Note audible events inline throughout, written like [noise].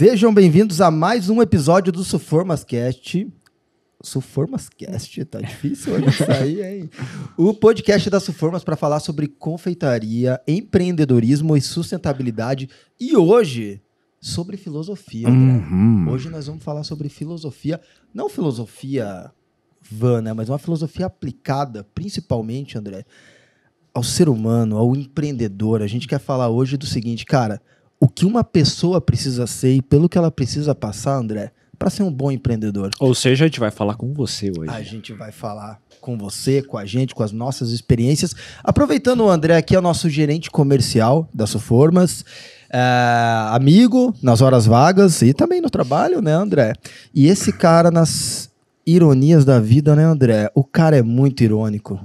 Sejam bem-vindos a mais um episódio do Suformascast. Suformascast, tá difícil hoje sair, hein? o podcast da Suformas para falar sobre confeitaria, empreendedorismo e sustentabilidade. E hoje, sobre filosofia. Né? Uhum. Hoje nós vamos falar sobre filosofia, não filosofia vã, né? Mas uma filosofia aplicada, principalmente, André, ao ser humano, ao empreendedor. A gente quer falar hoje do seguinte, cara o que uma pessoa precisa ser e pelo que ela precisa passar, André, para ser um bom empreendedor. Ou seja, a gente vai falar com você hoje. A gente vai falar com você, com a gente, com as nossas experiências. Aproveitando o André aqui, é o nosso gerente comercial da Suformas. É, amigo nas horas vagas e também no trabalho, né, André? E esse cara nas ironias da vida, né, André? O cara é muito irônico.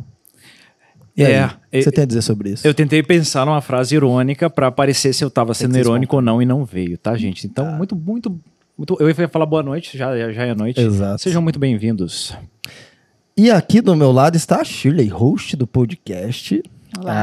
É. É, Você tem a dizer sobre isso? Eu tentei pensar numa frase irônica para parecer se eu tava sendo irônico ou não e não veio, tá, gente? Então, ah. muito, muito, muito. Eu ia falar boa noite, já, já, já é noite. Exato. Sejam muito bem-vindos. E aqui do meu lado está a Shirley, host do podcast. Olá.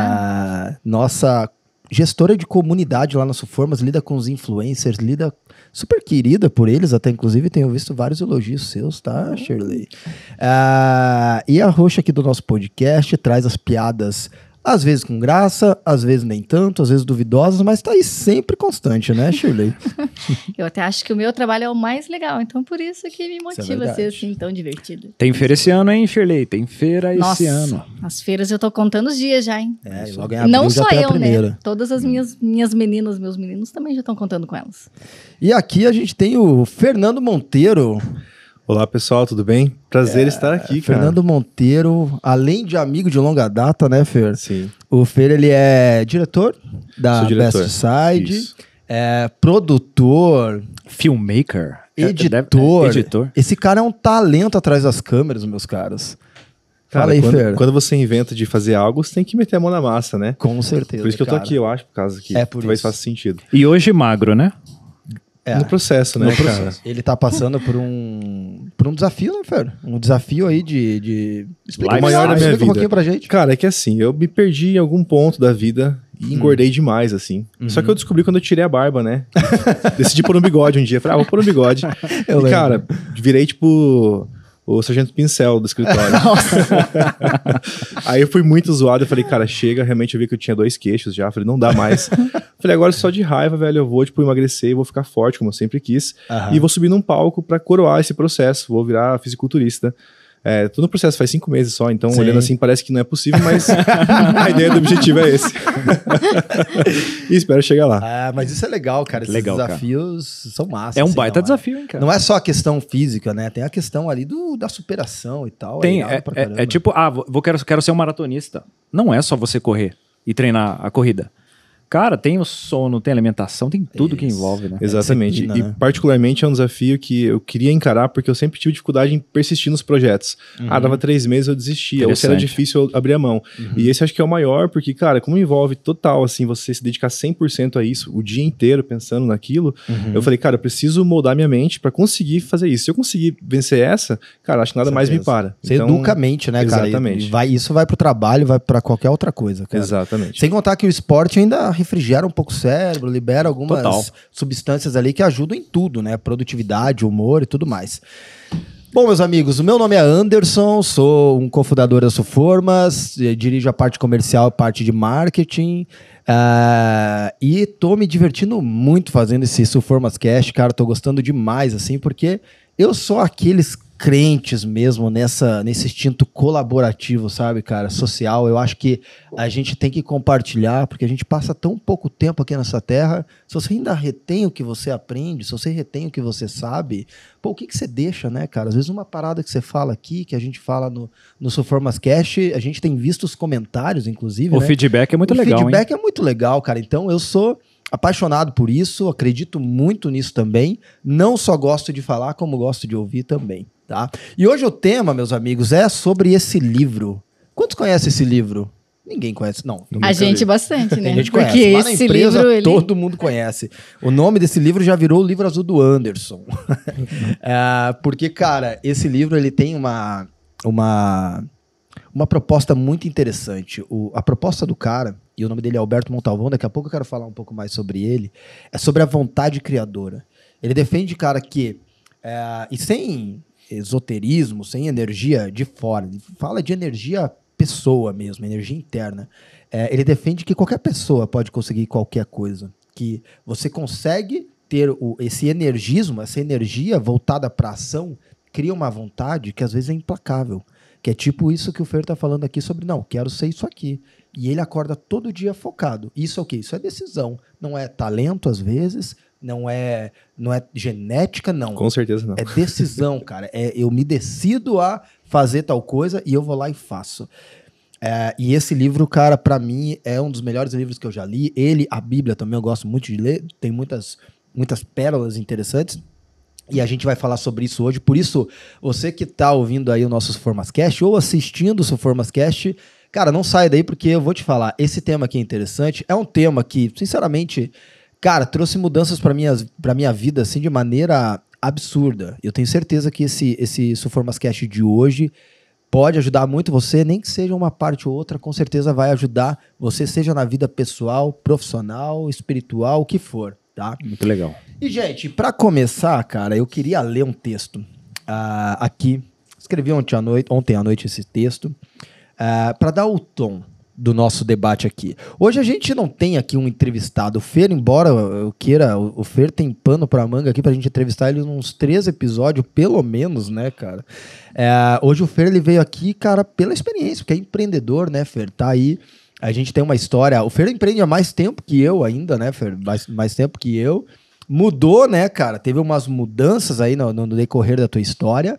A nossa gestora de comunidade lá na Suformas, lida com os influencers, lida super querida por eles, até inclusive tenho visto vários elogios seus, tá, uhum. Shirley? Uh, e a roxa aqui do nosso podcast traz as piadas às vezes com graça, às vezes nem tanto, às vezes duvidosas, mas está aí sempre constante, né, Shirley? [laughs] eu até acho que o meu trabalho é o mais legal, então por isso que me é motiva é a ser assim tão divertido. Tem feira esse ano, hein, Shirley? Tem feira Nossa, esse ano. As feiras eu tô contando os dias já, hein? É, logo em abril Não só eu, né? Todas as hum. minhas, minhas meninas, meus meninos também já estão contando com elas. E aqui a gente tem o Fernando Monteiro. Olá pessoal, tudo bem? Prazer é, estar aqui, cara. Fernando Monteiro, além de amigo de longa data, né, Fer? Sim. O Fer ele é diretor da diretor. Best Side, é produtor, filmmaker, editor. É, é, é editor. Esse cara é um talento atrás das câmeras, meus caras. Cara, Fala aí, quando, Fer. quando você inventa de fazer algo, você tem que meter a mão na massa, né? Com certeza. Por isso que cara. eu tô aqui, eu acho, por causa que é por talvez isso. faça sentido. E hoje magro, né? É, no processo, né, no processo. Cara? Ele tá passando por um, por um desafio, né, Fer? Um desafio aí de... de... Explica, o maior da minha vida. um pouquinho pra gente. Cara, é que assim, eu me perdi em algum ponto da vida e hum. engordei demais, assim. Uhum. Só que eu descobri quando eu tirei a barba, né? [laughs] Decidi pôr um bigode um dia. Falei, ah, vou pôr um bigode. Eu e, lembro. cara, virei, tipo, o sargento pincel do escritório. [laughs] [laughs] aí eu fui muito zoado, eu falei, cara, chega, realmente eu vi que eu tinha dois queixos já, falei, não dá mais. [laughs] falei, agora só de raiva, velho, eu vou, tipo, emagrecer e vou ficar forte, como eu sempre quis, uhum. e vou subir num palco para coroar esse processo, vou virar fisiculturista. É, todo o processo faz cinco meses só, então Sim. olhando assim parece que não é possível, mas [laughs] a ideia do objetivo é esse. e [laughs] espero chegar lá. Ah, mas isso é legal, cara. Esses legal, desafios cara. são massa. É um assim, baita não, é? desafio, hein, cara. Não é só a questão física, né? Tem a questão ali do, da superação e tal. É Tem, é, é, é, é, tipo, ah, vou, quero, quero ser um maratonista. Não é só você correr e treinar a corrida. Cara, tem o sono, tem alimentação, tem tudo Isso. que envolve, né? Exatamente. É, e né? particularmente é um desafio que eu queria encarar porque eu sempre tive dificuldade em persistir nos projetos. Ah, uhum. Ah, dava três meses eu desistia, ou se era difícil eu abria a mão. Uhum. E esse acho que é o maior, porque, cara, como envolve total, assim, você se dedicar 100% a isso, o dia inteiro pensando naquilo, uhum. eu falei, cara, eu preciso moldar minha mente para conseguir fazer isso. Se eu conseguir vencer essa, cara, acho que nada mais me para. Você então, educa a mente, né, cara? Exatamente. vai, isso vai pro trabalho, vai para qualquer outra coisa, cara. Exatamente. Sem contar que o esporte ainda refrigera um pouco o cérebro, libera algumas Total. substâncias ali que ajudam em tudo, né? Produtividade, humor e tudo mais. Bom, meus amigos, o meu nome é Anderson, sou um cofundador da Suformas, eh, dirijo a parte comercial, e parte de marketing. Uh, e tô me divertindo muito fazendo esse Suformas Cast, cara. Tô gostando demais, assim, porque eu sou aqueles crentes mesmo nessa nesse instinto colaborativo, sabe, cara, social. Eu acho que a gente tem que compartilhar, porque a gente passa tão pouco tempo aqui nessa terra. Se você ainda retém o que você aprende, se você retém o que você sabe, pô, o que, que você deixa, né, cara? Às vezes uma parada que você fala aqui, que a gente fala no, no Soformas Cast, a gente tem visto os comentários, inclusive. O né? feedback é muito o legal. O feedback hein? é muito legal, cara. Então eu sou apaixonado por isso, acredito muito nisso também. Não só gosto de falar, como gosto de ouvir também. Tá? E hoje o tema, meus amigos, é sobre esse livro. Quantos conhecem esse livro? Ninguém conhece, não. A gente bastante, né? [laughs] A gente Porque conhece. Lá na empresa, livro, todo mundo conhece. O nome desse livro já virou o livro azul do Anderson. [laughs] é, porque, cara, esse livro ele tem uma, uma, uma proposta muito interessante. O, a proposta do cara, e o nome dele é Alberto Montalvão, daqui a pouco eu quero falar um pouco mais sobre ele, é sobre a vontade criadora. Ele defende, cara, que. É, e sem esoterismo, sem energia de fora. Ele fala de energia pessoa mesmo, energia interna. É, ele defende que qualquer pessoa pode conseguir qualquer coisa. Que você consegue ter o, esse energismo, essa energia voltada para a ação, cria uma vontade que às vezes é implacável. Que é tipo isso que o Fer tá falando aqui sobre, não, quero ser isso aqui. E ele acorda todo dia focado. Isso é o quê? Isso é decisão. Não é talento, às vezes, não é não é genética, não. Com certeza não. É decisão, [laughs] cara. É, eu me decido a fazer tal coisa e eu vou lá e faço. É, e esse livro, cara, para mim é um dos melhores livros que eu já li. Ele, a Bíblia também eu gosto muito de ler. Tem muitas, muitas pérolas interessantes. E a gente vai falar sobre isso hoje. Por isso, você que tá ouvindo aí o nosso Formascast ou assistindo o Formascast, cara, não sai daí porque eu vou te falar. Esse tema aqui é interessante. É um tema que, sinceramente, Cara, trouxe mudanças para minha, para minha vida, assim, de maneira absurda. Eu tenho certeza que esse, esse Suformascast de hoje pode ajudar muito você, nem que seja uma parte ou outra, com certeza vai ajudar você, seja na vida pessoal, profissional, espiritual, o que for, tá? Muito legal. E, gente, para começar, cara, eu queria ler um texto uh, aqui. Escrevi ontem à noite, ontem à noite esse texto, uh, ah, para dar o tom do nosso debate aqui. Hoje a gente não tem aqui um entrevistado. O Fer, embora eu queira, o Fer tem pano pra manga aqui pra gente entrevistar ele uns três episódios, pelo menos, né, cara? É, hoje o Fer ele veio aqui, cara, pela experiência, porque é empreendedor, né, Fer? Tá aí. A gente tem uma história. O Fer empreende há mais tempo que eu ainda, né, Fer? Mais, mais tempo que eu. Mudou, né, cara? Teve umas mudanças aí no, no decorrer da tua história.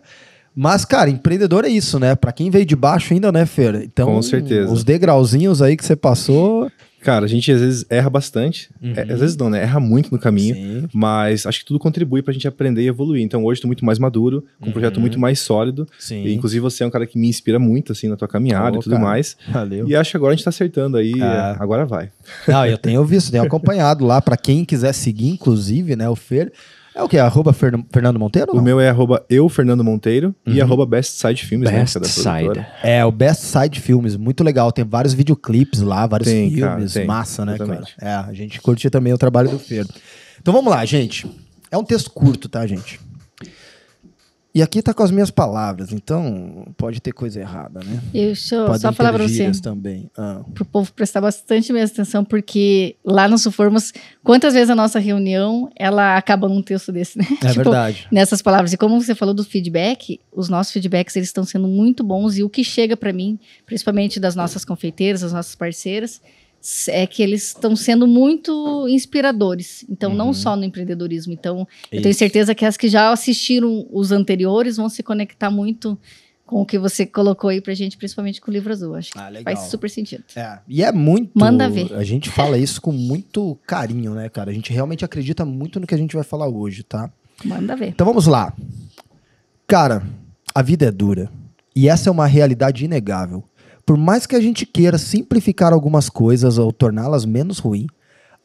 Mas, cara, empreendedor é isso, né? Para quem veio de baixo ainda, né, Fer? Então, Com certeza. os degrauzinhos aí que você passou. Cara, a gente às vezes erra bastante. É, uhum. às vezes não, né? Erra muito no caminho. Sim. Mas acho que tudo contribui pra gente aprender e evoluir. Então hoje tô muito mais maduro, com um projeto uhum. muito mais sólido. Sim. E, inclusive você é um cara que me inspira muito, assim, na tua caminhada oh, e tudo cara. mais. Valeu. E acho que agora a gente tá acertando aí. Ah. É, agora vai. Não, eu tenho visto, tenho acompanhado lá. para quem quiser seguir, inclusive, né, o Fer. É o que? Arroba Fernando Monteiro? O meu é arroba eu, Fernando Monteiro, uhum. e arroba Best Side Filmes. Né, é Best né, Side. É, o Best Side Filmes, muito legal. Tem vários videoclipes lá, vários tem, filmes. Cara, massa, né, Exatamente. cara? É, a gente curtiu também o trabalho do Fer. Então vamos lá, gente. É um texto curto, tá, gente? E aqui está com as minhas palavras, então pode ter coisa errada, né? eu Podem só falar para você. também. Ah. Para o povo prestar bastante minha atenção, porque lá nos Suformos, quantas vezes a nossa reunião ela acaba num texto desse, né? É [laughs] tipo, verdade. Nessas palavras. E como você falou do feedback, os nossos feedbacks eles estão sendo muito bons e o que chega para mim, principalmente das nossas confeiteiras, das nossas parceiras, é que eles estão sendo muito inspiradores. Então, uhum. não só no empreendedorismo. Então, Isso. eu tenho certeza que as que já assistiram os anteriores vão se conectar muito com o que você colocou aí pra gente, principalmente com o livro azul. Acho ah, que faz super sentido. É. E é muito. Manda ver. A gente fala isso com muito carinho, né, cara? A gente realmente acredita muito no que a gente vai falar hoje, tá? Manda ver. Então vamos lá. Cara, a vida é dura. E essa é uma realidade inegável. Por mais que a gente queira simplificar algumas coisas ou torná-las menos ruim,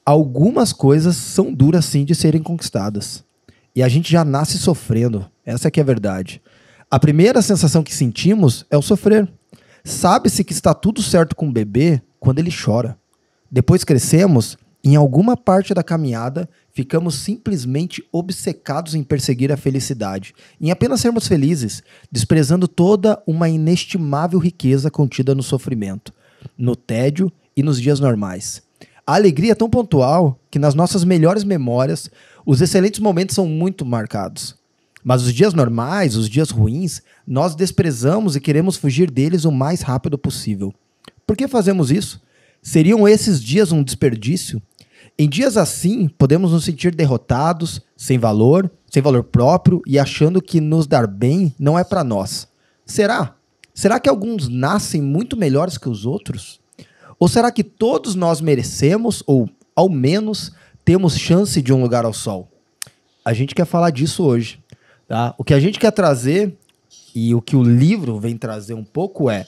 algumas coisas são duras sim de serem conquistadas. E a gente já nasce sofrendo. Essa é que é a verdade. A primeira sensação que sentimos é o sofrer. Sabe-se que está tudo certo com o bebê quando ele chora. Depois crescemos, em alguma parte da caminhada ficamos simplesmente obcecados em perseguir a felicidade, em apenas sermos felizes, desprezando toda uma inestimável riqueza contida no sofrimento, no tédio e nos dias normais. A alegria é tão pontual que nas nossas melhores memórias, os excelentes momentos são muito marcados. Mas os dias normais, os dias ruins, nós desprezamos e queremos fugir deles o mais rápido possível. Por que fazemos isso? Seriam esses dias um desperdício? Em dias assim, podemos nos sentir derrotados, sem valor, sem valor próprio e achando que nos dar bem não é para nós. Será? Será que alguns nascem muito melhores que os outros? Ou será que todos nós merecemos ou ao menos temos chance de um lugar ao sol? A gente quer falar disso hoje, tá? O que a gente quer trazer e o que o livro vem trazer um pouco é,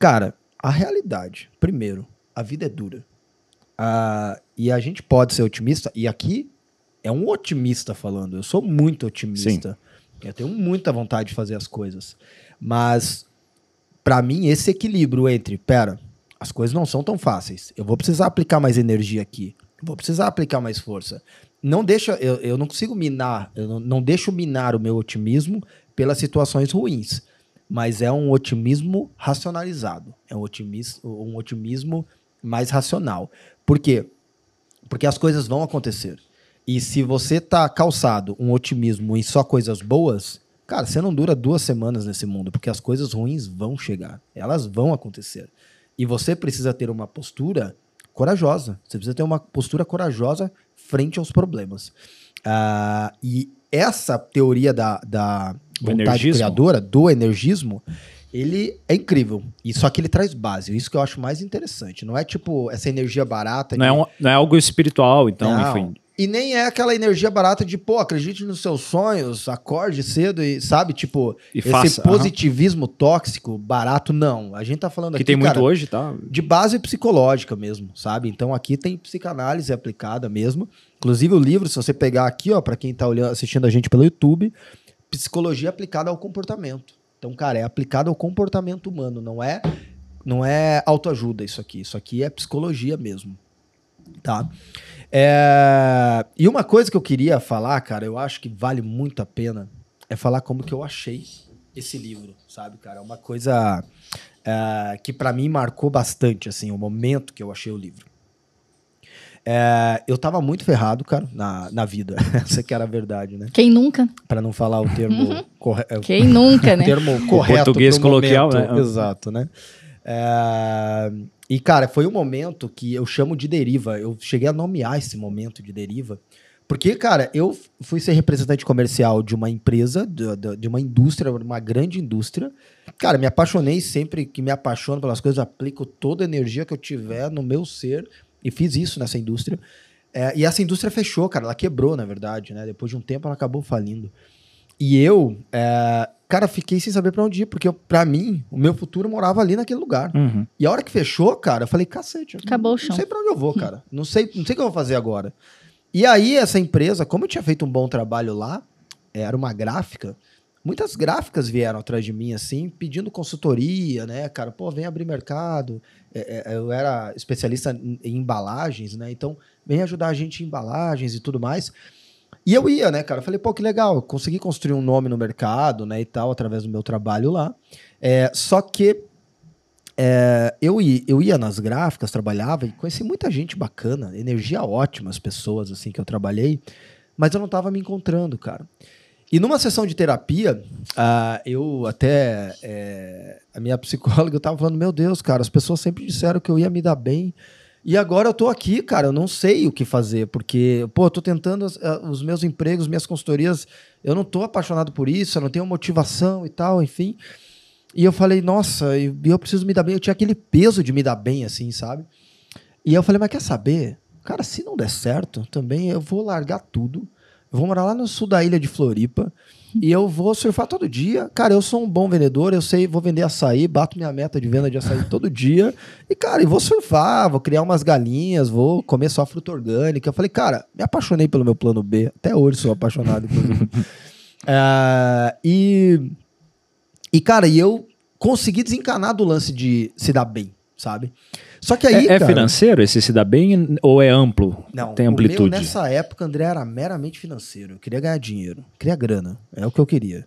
cara, a realidade. Primeiro, a vida é dura. Uh, e a gente pode ser otimista, e aqui é um otimista falando. Eu sou muito otimista. Sim. Eu tenho muita vontade de fazer as coisas. Mas, para mim, esse equilíbrio entre, pera, as coisas não são tão fáceis. Eu vou precisar aplicar mais energia aqui. Eu vou precisar aplicar mais força. Não deixa, eu, eu não consigo minar, eu não, não deixo minar o meu otimismo pelas situações ruins. Mas é um otimismo racionalizado. É um otimismo, um otimismo mais racional. Porque porque as coisas vão acontecer. E se você tá calçado um otimismo em só coisas boas, cara, você não dura duas semanas nesse mundo, porque as coisas ruins vão chegar. Elas vão acontecer. E você precisa ter uma postura corajosa. Você precisa ter uma postura corajosa frente aos problemas. Uh, e essa teoria da, da vontade energismo. criadora, do energismo, ele é incrível. E só que ele traz base. Isso que eu acho mais interessante. Não é tipo essa energia barata. Não, é, um, não é algo espiritual, então, não. enfim. E nem é aquela energia barata de, pô, acredite nos seus sonhos, acorde cedo e, sabe, tipo, e esse faça, positivismo tóxico, barato, não. A gente tá falando que aqui. Que tem muito hoje, tá? De base psicológica mesmo, sabe? Então aqui tem psicanálise aplicada mesmo. Inclusive o livro, se você pegar aqui, ó, para quem tá olhando, assistindo a gente pelo YouTube, Psicologia Aplicada ao Comportamento. Então, cara, é aplicado ao comportamento humano, não é não é autoajuda isso aqui, isso aqui é psicologia mesmo, tá? É... E uma coisa que eu queria falar, cara, eu acho que vale muito a pena, é falar como que eu achei esse livro, sabe, cara? É uma coisa é, que para mim marcou bastante, assim, o momento que eu achei o livro. É, eu tava muito ferrado, cara, na, na vida. Essa [laughs] que era a verdade, né? Quem nunca? Para não falar o termo uhum. correto. É Quem nunca, [laughs] né? o termo correto. O português coloquial, momento. né? Exato, né? É, e, cara, foi um momento que eu chamo de deriva. Eu cheguei a nomear esse momento de deriva. Porque, cara, eu fui ser representante comercial de uma empresa, de, de uma indústria, uma grande indústria. Cara, me apaixonei sempre que me apaixono pelas coisas, aplico toda a energia que eu tiver no meu ser e fiz isso nessa indústria. É, e essa indústria fechou, cara. Ela quebrou, na verdade, né? Depois de um tempo, ela acabou falindo. E eu, é, cara, fiquei sem saber para onde ir, porque para mim, o meu futuro morava ali naquele lugar. Uhum. E a hora que fechou, cara, eu falei, cacete. acabou não, o chão. Não sei pra onde eu vou, [laughs] cara. não sei, não sei o que eu vou fazer agora. E aí, essa empresa, como eu tinha feito um bom trabalho lá, é, era uma gráfica, muitas gráficas vieram atrás de mim, assim, pedindo consultoria, né, cara? Pô, vem abrir mercado. É, é, eu era especialista em, embalagens, né? Então, vem ajudar a gente em embalagens e tudo mais. E eu ia, né, cara? Eu falei, pô, que legal, consegui construir um nome no mercado, né, e tal, através do meu trabalho lá. É, só que é, eu, ia, eu ia nas gráficas, trabalhava e conheci muita gente bacana, energia ótima, as pessoas, assim, que eu trabalhei, mas eu não estava me encontrando, cara. E numa sessão de terapia, uh, eu até. É, a minha psicóloga, eu tava falando, meu Deus, cara, as pessoas sempre disseram que eu ia me dar bem. E agora eu tô aqui, cara, eu não sei o que fazer, porque, pô, eu tô tentando os meus empregos, minhas consultorias, eu não tô apaixonado por isso, eu não tenho motivação e tal, enfim. E eu falei, nossa, eu, eu preciso me dar bem, eu tinha aquele peso de me dar bem, assim, sabe? E eu falei, mas quer saber? Cara, se não der certo, também eu vou largar tudo eu vou morar lá no sul da ilha de Floripa. E eu vou surfar todo dia. Cara, eu sou um bom vendedor, eu sei, vou vender açaí, bato minha meta de venda de açaí todo dia. E, cara, E vou surfar, vou criar umas galinhas, vou comer só fruta orgânica. Eu falei, cara, me apaixonei pelo meu plano B. Até hoje sou apaixonado, por uh, [laughs] ah, e, e, cara, e eu consegui desencanar do lance de se dar bem, sabe? Só que aí. É, é, cara, financeiro esse se dá bem ou é amplo? Não, tem amplitude. Meu, nessa época, André era meramente financeiro. Eu queria ganhar dinheiro, queria grana. É o que eu queria.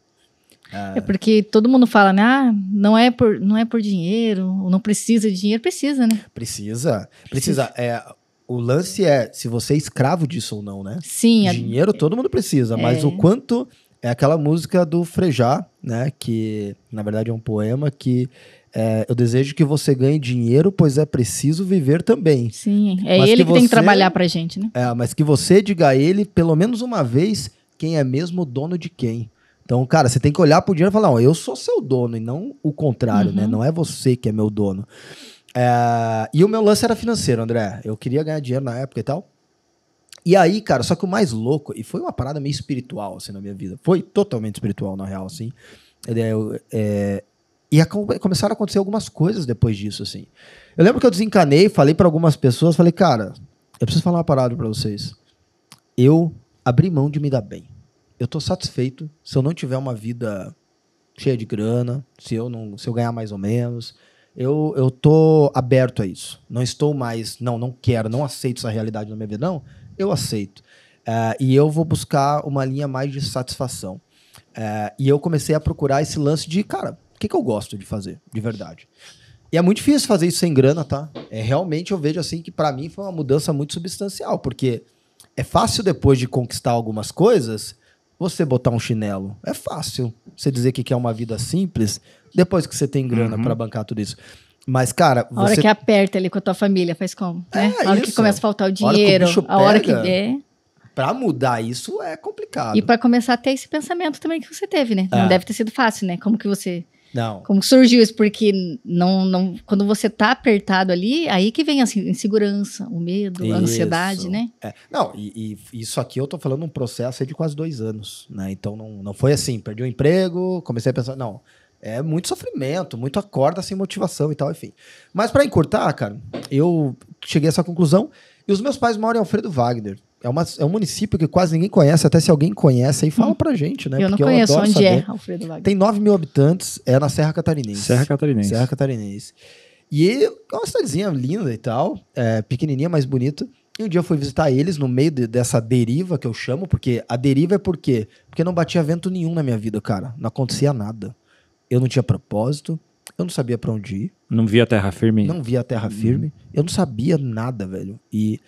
Ah. É porque todo mundo fala, né? Ah, não é por, não é por dinheiro, não precisa de dinheiro. Precisa, né? Precisa. Precisa. precisa. É, o lance é se você é escravo disso ou não, né? Sim. Dinheiro a... todo mundo precisa, é... mas o quanto é aquela música do Frejá, né? Que na verdade é um poema que é, eu desejo que você ganhe dinheiro, pois é preciso viver também. Sim, é mas ele que, que tem que trabalhar pra gente, né? É, mas que você diga a ele, pelo menos uma vez, quem é mesmo dono de quem. Então, cara, você tem que olhar pro dinheiro e falar, ó, eu sou seu dono, e não o contrário, né? uhum. né? Não é você que é meu dono. É, e o meu lance era financeiro, André. Eu queria ganhar dinheiro na época e tal. E aí, cara, só que o mais louco, e foi uma parada meio espiritual, assim, na minha vida. Foi totalmente espiritual, na real, assim. É, eu, é, e a, começaram a acontecer algumas coisas depois disso, assim. Eu lembro que eu desencanei, falei para algumas pessoas, falei, cara, eu preciso falar uma parada para vocês. Eu abri mão de me dar bem. Eu tô satisfeito se eu não tiver uma vida cheia de grana, se eu não, se eu ganhar mais ou menos. Eu, eu tô aberto a isso. Não estou mais, não, não quero, não aceito essa realidade na minha vida, não. Eu aceito. Eh, e eu vou buscar uma linha mais de satisfação. Eh, e eu comecei a procurar esse lance de, cara, o que, que eu gosto de fazer, de verdade. E é muito difícil fazer isso sem grana, tá? É, realmente eu vejo assim que para mim foi uma mudança muito substancial, porque é fácil depois de conquistar algumas coisas você botar um chinelo. É fácil você dizer que quer uma vida simples depois que você tem grana uhum. para bancar tudo isso. Mas, cara. A hora que aperta ali com a tua família, faz como? É né? É, a hora isso. que começa a faltar o dinheiro, a hora que, a hora que Pra mudar isso é complicado. E para começar a ter esse pensamento também que você teve, né? É. Não deve ter sido fácil, né? Como que você não. Como surgiu isso? Porque não, não, quando você tá apertado ali, aí que vem a insegurança, o medo, isso. a ansiedade, né? É. Não, e, e, isso aqui eu tô falando um processo de quase dois anos, né? Então não, não foi assim, perdi o um emprego, comecei a pensar, não. É muito sofrimento, muito acorda sem motivação e tal, enfim. Mas para encurtar, cara, eu cheguei a essa conclusão. E os meus pais moram em é Alfredo Wagner. É, uma, é um município que quase ninguém conhece, até se alguém conhece, aí fala hum. pra gente, né? Eu Porque não conheço eu onde é, saber. é, Alfredo Wagner. Tem 9 mil habitantes, é na Serra Catarinense. Serra Catarinense. Serra Catarinense. E é uma cidadezinha linda e tal, é, pequenininha, mas bonita. E um dia eu fui visitar eles no meio de, dessa deriva que eu chamo, porque a deriva é por quê? Porque não batia vento nenhum na minha vida, cara. Não acontecia nada. Eu não tinha propósito, eu não sabia para onde ir. Não via terra firme? Não via terra firme. Hum. Eu não sabia nada, velho. E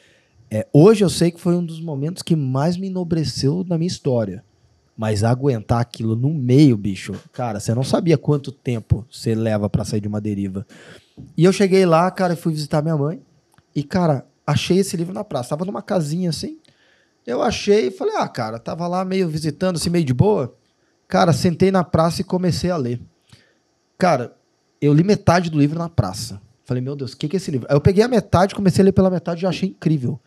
é, hoje eu sei que foi um dos momentos que mais me enobreceu na minha história. Mas aguentar aquilo no meio, bicho, cara, você não sabia quanto tempo você leva para sair de uma deriva. E eu cheguei lá, cara, e fui visitar minha mãe. E, cara, achei esse livro na praça. Tava numa casinha assim. Eu achei e falei, ah, cara, tava lá meio visitando, assim, meio de boa. Cara, sentei na praça e comecei a ler. Cara, eu li metade do livro na praça. Falei, meu Deus, o que, que é esse livro? Aí eu peguei a metade, comecei a ler pela metade e achei incrível.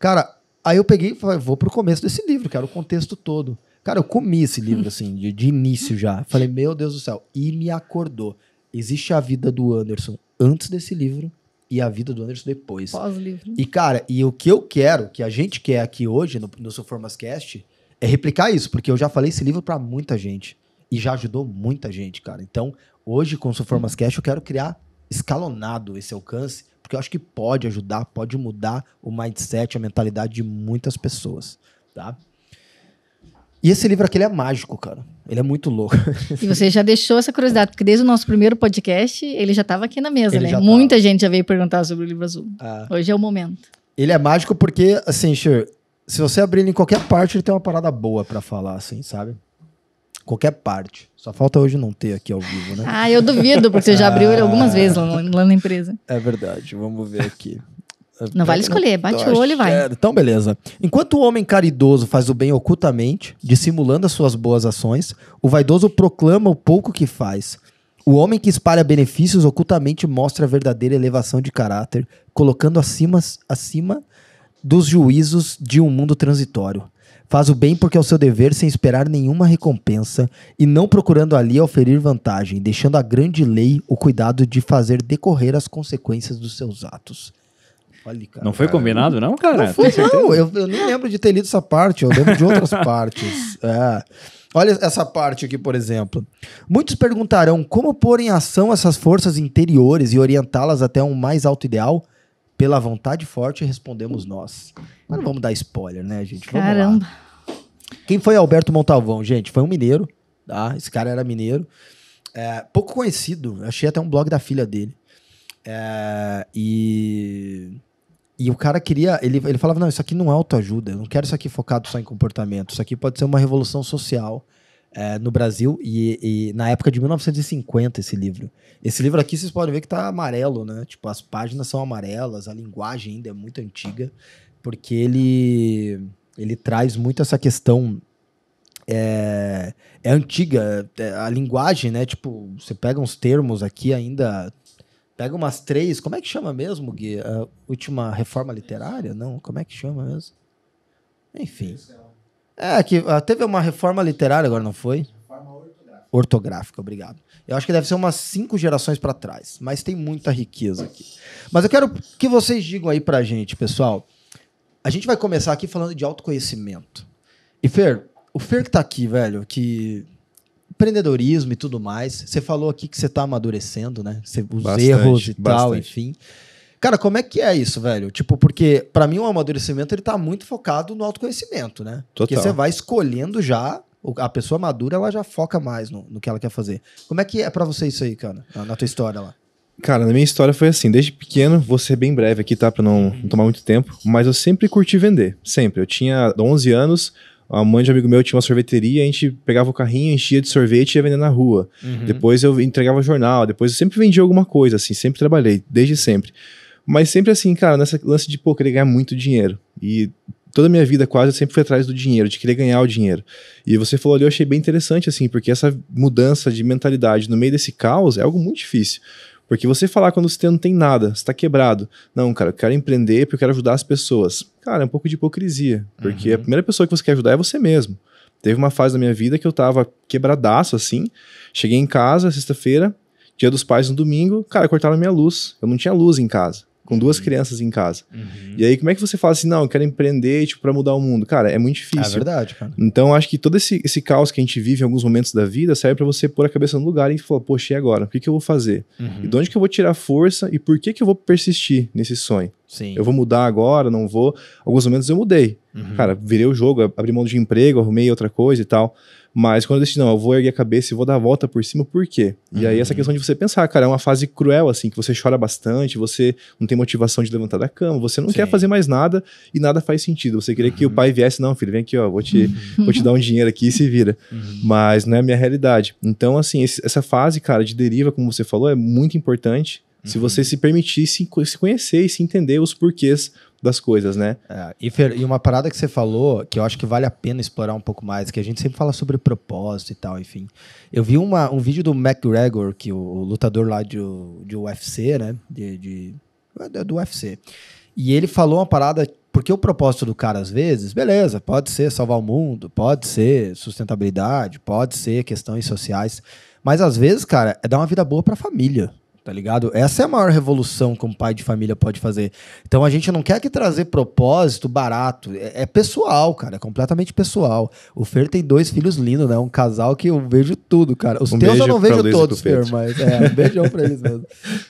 Cara, aí eu peguei e falei, vou pro começo desse livro, quero o contexto todo. Cara, eu comi esse livro, assim, de, de início já. Falei, meu Deus do céu. E me acordou. Existe a vida do Anderson antes desse livro e a vida do Anderson depois. Pós-livro. E, cara, e o que eu quero, que a gente quer aqui hoje no, no Soformascast, é replicar isso, porque eu já falei esse livro para muita gente. E já ajudou muita gente, cara. Então, hoje, com o Soformascast, eu quero criar escalonado esse alcance porque eu acho que pode ajudar, pode mudar o mindset, a mentalidade de muitas pessoas, tá? E esse livro aqui é mágico, cara. Ele é muito louco. E você já deixou essa curiosidade, porque desde o nosso primeiro podcast ele já estava aqui na mesa, ele né? Muita gente já veio perguntar sobre o livro azul. Ah. Hoje é o momento. Ele é mágico porque, assim, Sure, se você abrir ele em qualquer parte, ele tem uma parada boa para falar, assim, sabe? qualquer parte. Só falta hoje não ter aqui ao vivo, né? Ah, eu duvido, porque você já [laughs] ah. abriu ele algumas vezes lá, lá na empresa. É verdade, vamos ver aqui. Não vale escolher, bate o olho e vai. Então, beleza. Enquanto o homem caridoso faz o bem ocultamente, dissimulando as suas boas ações, o vaidoso proclama o pouco que faz. O homem que espalha benefícios ocultamente mostra a verdadeira elevação de caráter, colocando acima, acima dos juízos de um mundo transitório. Faz o bem porque é o seu dever sem esperar nenhuma recompensa e não procurando ali oferir vantagem, deixando a grande lei o cuidado de fazer decorrer as consequências dos seus atos. Olha, cara, não foi cara. combinado, não, cara? Não, foi, não. Eu, eu, nem lembro de ter lido essa parte, eu lembro de outras [laughs] partes. É. Olha essa parte aqui, por exemplo. Muitos perguntarão como pôr em ação essas forças interiores e orientá-las até um mais alto ideal pela vontade forte, respondemos nós. Mas não vamos dar spoiler, né, gente? Caramba. Quem foi Alberto Montalvão, gente? Foi um mineiro, tá? Esse cara era mineiro. É, pouco conhecido. achei até um blog da filha dele. É, e... E o cara queria, ele, ele falava, não, isso aqui não é autoajuda, eu não quero isso aqui focado só em comportamento, isso aqui pode ser uma revolução social é, no Brasil, e, e, na época de 1950 esse livro. Esse livro aqui vocês podem ver que tá amarelo, né? Tipo, as páginas são amarelas, a linguagem ainda é muito antiga, porque ele, ele traz muito essa questão é, é, antiga. É, a linguagem, né? Tipo, você pega uns termos aqui ainda. Pega umas três. Como é que chama mesmo, Gui? A última reforma literária? Não, como é que chama mesmo? Enfim. É, que ah, teve uma reforma literária agora, não foi? Reforma ortográfica. obrigado. Eu acho que deve ser umas cinco gerações para trás, mas tem muita riqueza aqui. Mas eu quero que vocês digam aí pra gente, pessoal. A gente vai começar aqui falando de autoconhecimento. E Fer, o Fer que tá aqui, velho, que empreendedorismo e tudo mais. Você falou aqui que você tá amadurecendo, né? os bastante, erros e bastante. tal, enfim. Cara, como é que é isso, velho? Tipo, porque para mim o amadurecimento ele tá muito focado no autoconhecimento, né? Total. Porque você vai escolhendo já a pessoa madura ela já foca mais no, no que ela quer fazer. Como é que é para você isso aí, cara? Na, na, tua história lá? Cara, na minha história foi assim, desde pequeno, vou ser bem breve aqui, tá? Pra não, não tomar muito tempo, mas eu sempre curti vender, sempre. Eu tinha 11 anos, a mãe de um amigo meu tinha uma sorveteria, a gente pegava o carrinho, enchia de sorvete e ia vender na rua. Uhum. Depois eu entregava jornal, depois eu sempre vendia alguma coisa, assim, sempre trabalhei, desde sempre. Mas sempre assim, cara, nessa lance de, pô, querer ganhar muito dinheiro. E toda a minha vida quase eu sempre foi atrás do dinheiro, de querer ganhar o dinheiro. E você falou ali, eu achei bem interessante, assim, porque essa mudança de mentalidade no meio desse caos é algo muito difícil. Porque você falar quando você não tem nada, você tá quebrado. Não, cara, eu quero empreender porque eu quero ajudar as pessoas. Cara, é um pouco de hipocrisia. Porque uhum. a primeira pessoa que você quer ajudar é você mesmo. Teve uma fase da minha vida que eu tava quebradaço, assim. Cheguei em casa, sexta-feira, dia dos pais no domingo, cara, cortaram minha luz. Eu não tinha luz em casa com duas uhum. crianças em casa. Uhum. E aí, como é que você fala assim, não, eu quero empreender, tipo, pra mudar o mundo? Cara, é muito é difícil. É verdade, cara. Então, acho que todo esse, esse caos que a gente vive em alguns momentos da vida serve para você pôr a cabeça no lugar e falar, poxa, e agora? O que, que eu vou fazer? Uhum. E de onde que eu vou tirar força e por que que eu vou persistir nesse sonho? Sim. Eu vou mudar agora, não vou. Alguns momentos eu mudei. Uhum. Cara, virei o jogo, abri mão de emprego, arrumei outra coisa e tal. Mas quando eu decidi, não, eu vou erguer a cabeça e vou dar a volta por cima, por quê? E uhum. aí essa uhum. questão de você pensar, cara, é uma fase cruel, assim, que você chora bastante, você não tem motivação de levantar da cama, você não Sim. quer fazer mais nada e nada faz sentido. Você queria uhum. que o uhum. pai viesse, não, filho, vem aqui, ó, vou te, uhum. vou te dar um dinheiro aqui e se vira. Uhum. Mas não é a minha realidade. Então, assim, esse, essa fase, cara, de deriva, como você falou, é muito importante. Se você se permitir se conhecer e se entender os porquês das coisas, né? É, e, Fer, e uma parada que você falou, que eu acho que vale a pena explorar um pouco mais, que a gente sempre fala sobre propósito e tal, enfim. Eu vi uma, um vídeo do McGregor, que o, o lutador lá de, de UFC, né? De, de, é do UFC. E ele falou uma parada, porque o propósito do cara, às vezes, beleza, pode ser salvar o mundo, pode ser sustentabilidade, pode ser questões sociais. Mas às vezes, cara, é dar uma vida boa pra família tá ligado? Essa é a maior revolução que um pai de família pode fazer. Então a gente não quer que trazer propósito barato. É, é pessoal, cara. É completamente pessoal. O Fer tem dois filhos lindos, né? Um casal que eu vejo tudo, cara. Os um teus eu não vejo todos, Fer, mas. É, um beijão pra eles mesmo.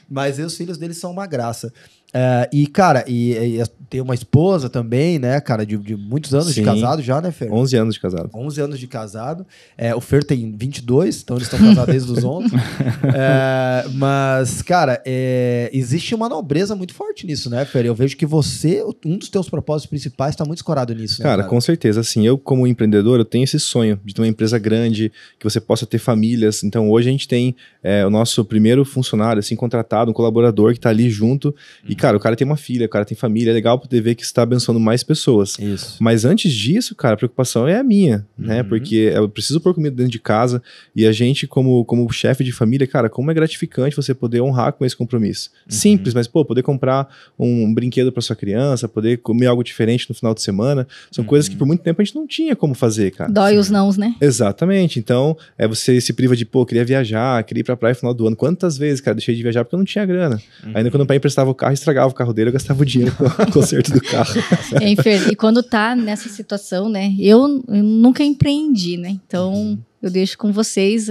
Mas os filhos deles são uma graça. É, e, cara, e, e tem uma esposa também, né, cara, de, de muitos anos Sim. de casado já, né, Fer? 11 anos de casado. 11 anos de casado. É, o Fer tem 22, então eles estão casados desde os 11. [laughs] É, mas, cara, é, existe uma nobreza muito forte nisso, né, Fer? Eu vejo que você, um dos teus propósitos principais está muito escorado nisso. Né, cara, cara, com certeza. Assim, eu como empreendedor, eu tenho esse sonho de ter uma empresa grande, que você possa ter famílias. Então, hoje a gente tem é, o nosso primeiro funcionário, assim, contratado, um colaborador que está ali junto e cara, o cara tem uma filha, o cara tem família, é legal poder ver que está abençoando mais pessoas. Isso. Mas antes disso, cara, a preocupação é a minha, né? Uhum. Porque eu preciso pôr comida dentro de casa e a gente, como, como chefe de família, cara, como é gratificante você poder honrar com esse compromisso. Uhum. Simples, mas, pô, poder comprar um brinquedo para sua criança, poder comer algo diferente no final de semana, são uhum. coisas que uhum. por muito tempo a gente não tinha como fazer, cara. Dói Sim. os nãos, né? Exatamente. Então, é você se priva de, pô, queria viajar, queria ir pra praia no final do ano. Quantas vezes, cara, deixei de viajar porque eu não tinha grana. Uhum. Ainda quando o pai emprestava o carro, estragava o carro dele, eu gastava o dinheiro com o [laughs] conserto do carro. é E quando tá nessa situação, né? Eu, eu nunca empreendi, né? Então, uhum. eu deixo com vocês.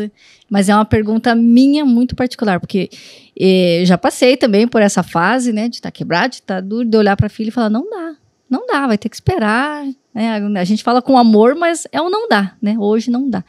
Mas é uma pergunta minha muito particular, porque eh, já passei também por essa fase, né? De estar tá quebrado, de estar tá duro, de olhar para filho e falar, não dá, não dá, vai ter que esperar né? A gente fala com amor, mas é o não dá, né? Hoje não dá.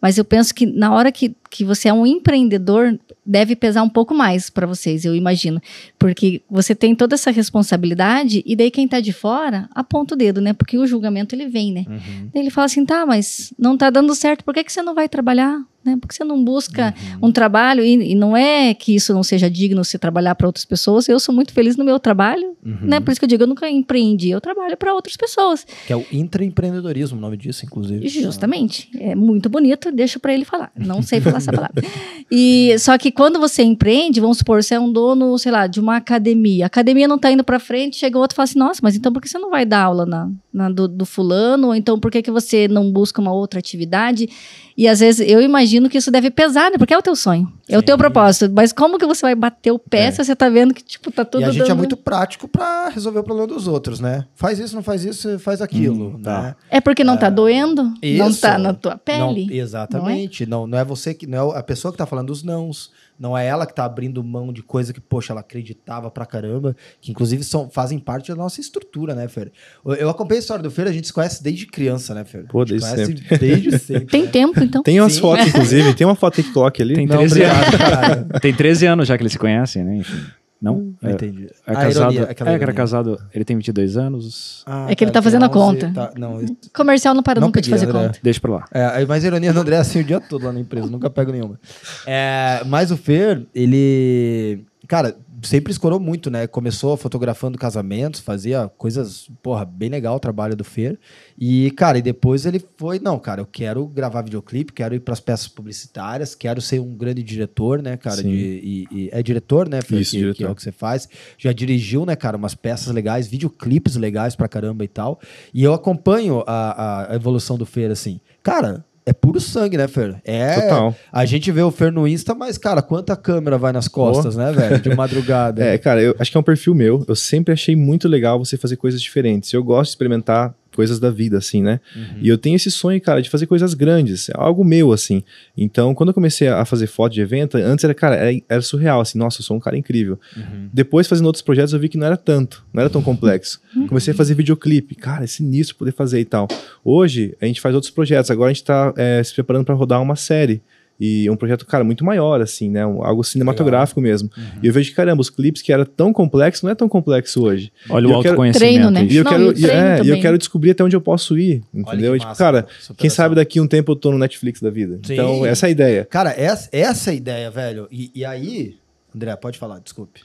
Mas eu penso que na hora que, que você é um empreendedor, deve pesar um pouco mais para vocês, eu imagino. Porque você tem toda essa responsabilidade, e daí quem está de fora aponta o dedo, né? Porque o julgamento ele vem, né? Uhum. Ele fala assim: tá, mas não está dando certo, por que, que você não vai trabalhar? Né? Por que você não busca uhum. um trabalho? E, e, não é que isso não seja digno se trabalhar para outras pessoas. Eu sou muito feliz no meu trabalho, uhum. né? Por isso que eu digo, eu nunca empreendi, eu trabalho para outras pessoas. Que é o Intraempreendedorismo, o nome disso, inclusive. Justamente. É muito bonito, deixa para ele falar. Não sei falar essa palavra. [laughs] E, só que quando você empreende, vamos supor, você é um dono, sei lá, de uma academia. A academia não está indo para frente, chega outro e fala assim: nossa, mas então por que você não vai dar aula na, na, do, do, fulano, ou então por que, que você não busca uma outra atividade? E às vezes eu imagino que isso deve pesar, né? Porque é o teu sonho, é Sim. o teu propósito. Mas como que você vai bater o pé é. se você tá vendo que, tipo, tá tudo. E a gente é dando... é muito prático para resolver o problema dos outros, né? Faz isso, não faz isso, faz aquilo. Hum, tá. né? É porque não tá é. tá doendo, isso. não tá na tua pele. Não, é? exatamente. Não é? Não, não é você que. Não é a pessoa que tá falando os nãos não é ela que tá abrindo mão de coisa que, poxa, ela acreditava pra caramba, que inclusive são, fazem parte da nossa estrutura, né, Fer? Eu acompanho a história do Fer, a gente se conhece desde criança, né, Fer? Pô, desde sempre. Desde sempre. Tem né? tempo, então? Tem umas fotos, inclusive. Tem uma foto que ali. Tem 13 Não, anos. Cara. Tem 13 anos já que eles se conhecem, né? Enfim. Não? Hum, é, entendi. É, ah, casado, ironia, é, era casado, ele tem 22 anos. Ah, é que tá, ele tá, então fazendo a conta. Tá, não, eu, Comercial não para não nunca de fazer André. conta. Deixa pra lá. É, mas a ironia do André é assim o dia todo lá na empresa, nunca pego nenhuma. É, mas o Fer, ele. Cara, sempre escorou muito, né? Começou fotografando casamentos, fazia coisas, porra, bem legal o trabalho do Fer. E, cara, e depois ele foi, não, cara, eu quero gravar videoclipe, quero ir para as peças publicitárias, quero ser um grande diretor, né, cara? De, e, e, é diretor, né, Fer? Isso, que, diretor. que é o que você faz. Já dirigiu, né, cara, umas peças legais, videoclipes legais pra caramba e tal. E eu acompanho a, a evolução do Fer, assim. Cara, é puro sangue, né, Fer? É. Total. A gente vê o Fer no Insta, mas, cara, quanta câmera vai nas costas, oh. né, velho? De madrugada. [laughs] é, cara, eu acho que é um perfil meu. Eu sempre achei muito legal você fazer coisas diferentes. Eu gosto de experimentar coisas da vida, assim, né? Uhum. E eu tenho esse sonho, cara, de fazer coisas grandes, é algo meu, assim. Então, quando eu comecei a fazer foto de evento, antes era, cara, era, é, era surreal, assim, nossa, eu sou um cara incrível. Uhum. Depois, fazendo outros projetos, eu vi que não era tanto, não era tão complexo. [laughs] Uhum. Comecei a fazer videoclipe, cara, é sinistro poder fazer e tal. Hoje, a gente faz outros projetos, agora a gente tá é, se preparando para rodar uma série. E um projeto, cara, muito maior, assim, né? Um, algo cinematográfico Legal. mesmo. Uhum. E eu vejo que, caramba, os clipes que era tão complexo, não é tão complexo hoje. Olha e o autoconhecimento. Quero... Treino, né? E eu, não, quero, e é, eu quero descobrir até onde eu posso ir, entendeu? E, tipo, massa, cara, quem sabe daqui um tempo eu tô no Netflix da vida. Sim. Então, essa é a ideia. Cara, essa, essa é a ideia, velho. E, e aí... André, pode falar, desculpe.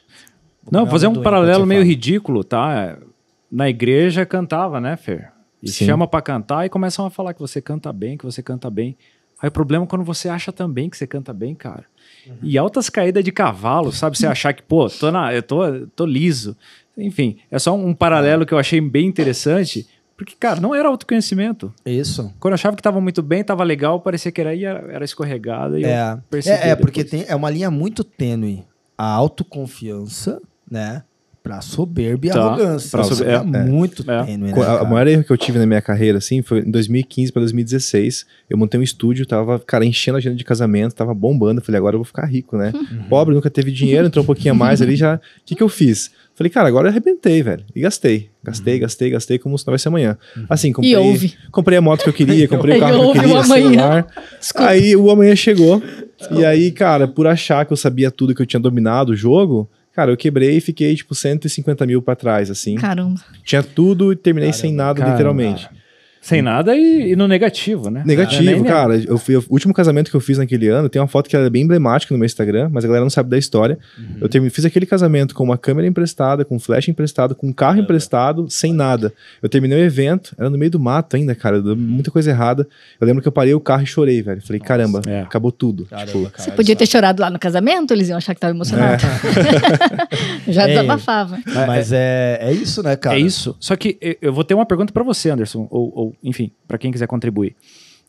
Vou não, fazer um paralelo meio fala. ridículo, tá? Na igreja cantava, né, Fer? E se chama para cantar e começam a falar que você canta bem, que você canta bem. Aí o problema é quando você acha também que você canta bem, cara. Uhum. E altas caídas de cavalo, sabe? Você [laughs] achar que, pô, tô na, eu tô, tô liso. Enfim, é só um paralelo é. que eu achei bem interessante, porque, cara, não era autoconhecimento. Isso. Quando eu achava que tava muito bem, tava legal, parecia que era, era escorregada. é, é, é, porque tem, é uma linha muito tênue. A autoconfiança, né? Pra soberba e tá. arrogância. Pra soberba, é, é, muito é. tênue, né, A, a maior erro que eu tive na minha carreira, assim, foi em 2015 pra 2016. Eu montei um estúdio, tava, cara, enchendo a agenda de casamento, tava bombando. Falei, agora eu vou ficar rico, né? Uhum. Pobre, nunca teve dinheiro, entrou um pouquinho a mais ali já. O que que eu fiz? Falei, cara, agora eu arrebentei, velho. E gastei. Gastei, uhum. gastei, gastei, como se não vai ser amanhã. Uhum. Assim, comprei, comprei a moto que eu queria, [laughs] comprei o carro que eu queria, o celular. Aí o amanhã chegou. E aí, cara, por achar que eu sabia tudo, que eu tinha dominado o jogo, Cara, eu quebrei e fiquei, tipo, 150 mil pra trás, assim. Caramba. Tinha tudo e terminei Caramba. sem nada, Caramba. literalmente. Sem nada e, e, no negativo, né? Negativo, é, cara. Eu fui, o último casamento que eu fiz naquele ano, tem uma foto que é bem emblemática no meu Instagram, mas a galera não sabe da história. Uhum. Eu term... fiz aquele casamento com uma câmera emprestada, com flash emprestado, com um carro uhum. emprestado, sem nada. Eu terminei o evento, era no meio do mato ainda, cara, muita coisa errada. Eu lembro que eu parei o carro e chorei, velho. Falei, Nossa, caramba, é. acabou tudo. Caramba, tipo, cara, você podia ter chorado lá no casamento, eles iam achar que tava emocionado. É. [laughs] Já Ei, é. desabafava. Mas é, é isso, né, cara? É isso. Só que eu vou ter uma pergunta para você, Anderson, ou, ou enfim, para quem quiser contribuir.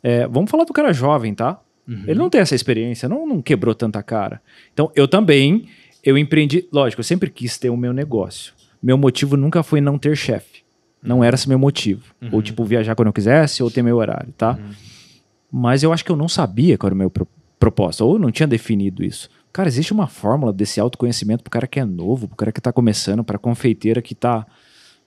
É, vamos falar do cara jovem, tá? Uhum. Ele não tem essa experiência, não, não quebrou tanta cara. Então, eu também, eu empreendi. Lógico, eu sempre quis ter o meu negócio. Meu motivo nunca foi não ter chefe. Não uhum. era esse meu motivo. Uhum. Ou, tipo, viajar quando eu quisesse, ou ter meu horário, tá? Uhum. Mas eu acho que eu não sabia qual era o meu pro propósito, ou eu não tinha definido isso. Cara, existe uma fórmula desse autoconhecimento pro cara que é novo, pro cara que tá começando, pra confeiteira que tá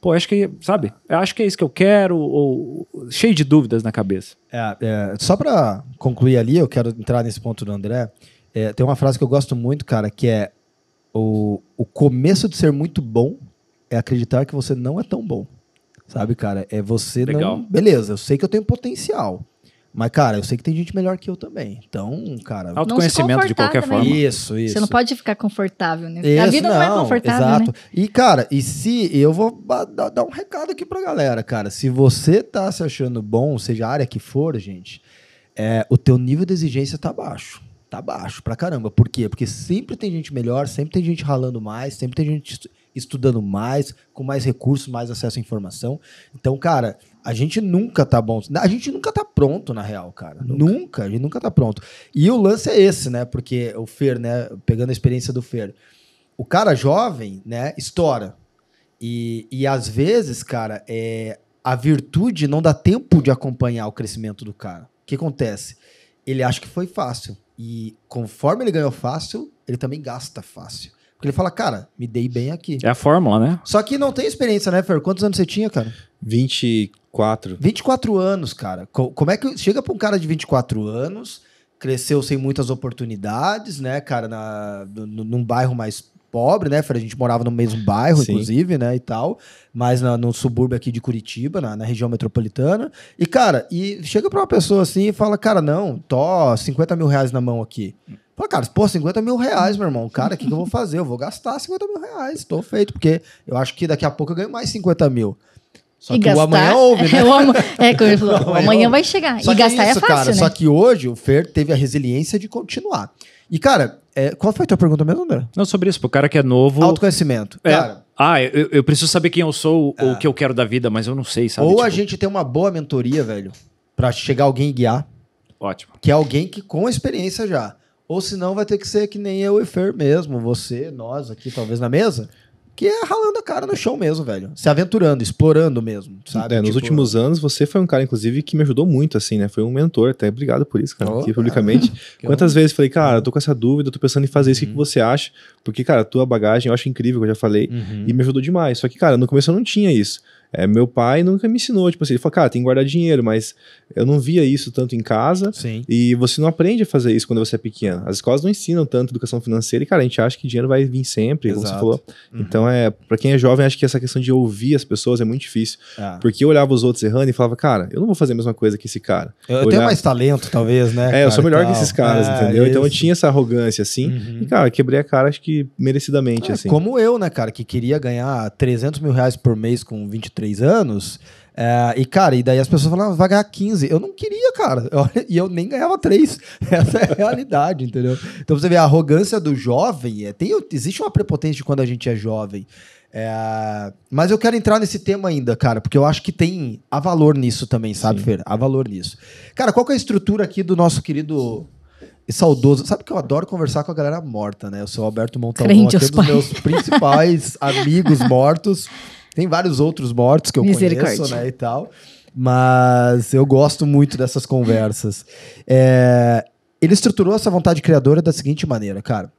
pô, acho que, sabe, acho que é isso que eu quero, ou cheio de dúvidas na cabeça. É, é, só para concluir ali, eu quero entrar nesse ponto do André. É, tem uma frase que eu gosto muito, cara, que é o, o começo de ser muito bom é acreditar que você não é tão bom. Sabe, cara? É você Legal. não. Beleza, eu sei que eu tenho potencial. Mas, cara, eu sei que tem gente melhor que eu também. Então, cara. Autoconhecimento de qualquer né, forma. Isso, isso. Você não pode ficar confortável, né? Isso, a vida não, é não, é confortável. Exato. Né? E, cara, e se. Eu vou dar um recado aqui pra galera, cara. Se você tá se achando bom, seja a área que for, gente, é, o teu nível de exigência tá baixo. Tá baixo pra caramba. Por quê? Porque sempre tem gente melhor, sempre tem gente ralando mais, sempre tem gente estudando mais, com mais recursos, mais acesso à informação. Então, cara a gente nunca tá bom. A gente nunca tá pronto, na real, cara. Nunca. nunca. a gente nunca tá pronto. E o lance é esse, né? Porque o Fer, né? Pegando a experiência do Fer, o cara jovem, né? Estoura. E, e às vezes, cara, é, a virtude não dá tempo de acompanhar o crescimento do cara. O que acontece? Ele acha que foi fácil. E conforme ele ganhou fácil, ele também gasta fácil. Porque ele fala, cara, me dei bem aqui. É a fórmula, né? Só que não tem experiência, né, Fer? Quantos anos você tinha, cara? 24. 24 anos, cara. Como é que chega para um cara de 24 anos, cresceu sem muitas oportunidades, né, cara, na, num bairro mais pobre, né, Fred? A gente morava no mesmo bairro, Sim. inclusive, né, e tal, mas na, no subúrbio aqui de Curitiba, na, na, região metropolitana. E, cara, e chega para uma pessoa assim e fala, cara, não, tô 50 mil reais na mão aqui. Fala, cara, pô, 50 mil reais, meu irmão. Cara, o que, que eu vou fazer? Eu vou gastar 50 mil reais, tô feito, porque eu acho que daqui a pouco eu ganho mais 50 mil. Só e que gastar, o amanhã houve, né? [laughs] É, amo, é, como ele falou, [laughs] amanhã, amanhã vai chegar. Só e é gastar é, isso, é fácil, cara, né? Só que hoje o Fer teve a resiliência de continuar. E, cara, é, qual foi a tua pergunta mesmo, André? Não, sobre isso, pro cara que é novo... Autoconhecimento. É. Cara, ah, eu, eu, preciso saber quem eu sou, é. ou o que eu quero da vida, mas eu não sei, sabe? Ou tipo... a gente tem uma boa mentoria, velho, para chegar alguém e guiar. Ótimo. Que é alguém que com experiência já. Ou senão vai ter que ser que nem eu e Fer mesmo, você, nós aqui, talvez na mesa que é ralando a cara no chão mesmo, velho. Se aventurando, explorando mesmo, sabe? É, tipo... nos últimos anos você foi um cara, inclusive, que me ajudou muito, assim, né? Foi um mentor, até obrigado por isso, cara, oh, aqui, publicamente. [laughs] Quantas vezes falei, cara, eu tô com essa dúvida, eu tô pensando em fazer isso, o uhum. que, que, uhum. você acha? Porque, cara, a tua bagagem eu acho incrível, que eu já falei, uhum. e me ajudou demais. Só que, cara, no começo eu não tinha isso. É, meu pai nunca me ensinou, tipo assim, ele falou, cara, tem que guardar dinheiro, mas eu não via isso tanto em casa. Sim. E você não aprende a fazer isso quando você é pequeno. As escolas não ensinam tanto educação financeira e, cara, a gente acha que dinheiro vai vir sempre, Exato. como você falou. Uhum. Então, é, para quem é jovem, acho que essa questão de ouvir as pessoas é muito difícil. Ah. Porque eu olhava os outros errando e falava, cara, eu não vou fazer a mesma coisa que esse cara. Eu, eu olhava... tenho mais talento, talvez, né? É, cara, eu sou melhor que esses caras, é, entendeu? Então eu tinha essa arrogância, assim. Uhum. E, cara, quebrei a cara, acho que merecidamente, é, assim. Como eu, né, cara, que queria ganhar 300 mil reais por mês com 23 três anos. É, e, cara, e daí as pessoas falavam, ah, vai ganhar 15. Eu não queria, cara. Eu, [laughs] e eu nem ganhava 3. [laughs] Essa é a realidade, entendeu? Então você vê a arrogância do jovem. É, tem, existe uma prepotência de quando a gente é jovem. É, mas eu quero entrar nesse tema ainda, cara, porque eu acho que tem. a valor nisso também, sabe, Sim. Fer? Há valor nisso. Cara, qual que é a estrutura aqui do nosso querido e saudoso. Sabe que eu adoro conversar com a galera morta, né? Eu sou o Alberto Montalvo, é um dos meus principais [laughs] amigos mortos. Tem vários outros mortos que eu conheço, né, e tal. Mas eu gosto muito dessas conversas. É, ele estruturou essa vontade criadora da seguinte maneira, cara.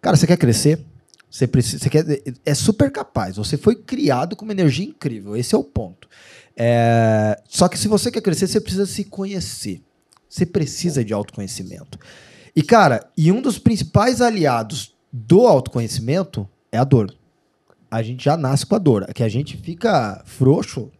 Cara, você quer crescer? Você precisa, você quer, é super capaz. Você foi criado com uma energia incrível. Esse é o ponto. É, só que se você quer crescer, você precisa se conhecer. Você precisa de autoconhecimento. E cara, e um dos principais aliados do autoconhecimento é a dor a gente já nasce com a dor. Que a gente fica frouxo,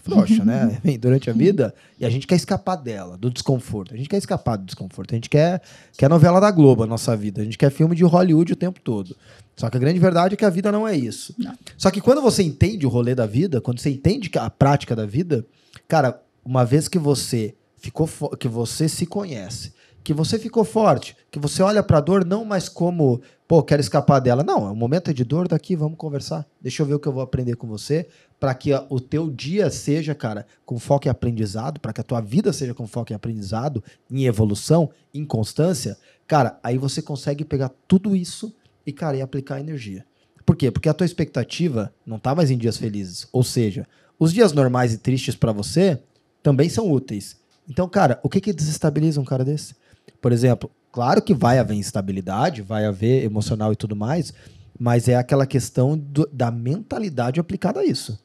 frouxo, né? [laughs] Durante a vida, e a gente quer escapar dela, do desconforto. A gente quer escapar do desconforto. A gente quer, quer novela da Globo, a nossa vida. A gente quer filme de Hollywood o tempo todo. Só que a grande verdade é que a vida não é isso. Não. Só que quando você entende o rolê da vida, quando você entende a prática da vida, cara, uma vez que você ficou que você se conhece, que você ficou forte, que você olha para a dor não mais como, pô, quero escapar dela. Não, é um momento de dor daqui, vamos conversar. Deixa eu ver o que eu vou aprender com você, para que o teu dia seja, cara, com foco em aprendizado, para que a tua vida seja com foco em aprendizado, em evolução, em constância. Cara, aí você consegue pegar tudo isso e, cara, e aplicar energia. Por quê? Porque a tua expectativa não tá mais em dias felizes, ou seja, os dias normais e tristes para você também são úteis. Então, cara, o que que desestabiliza um cara desse? Por exemplo, claro que vai haver instabilidade, vai haver emocional e tudo mais, mas é aquela questão do, da mentalidade aplicada a isso.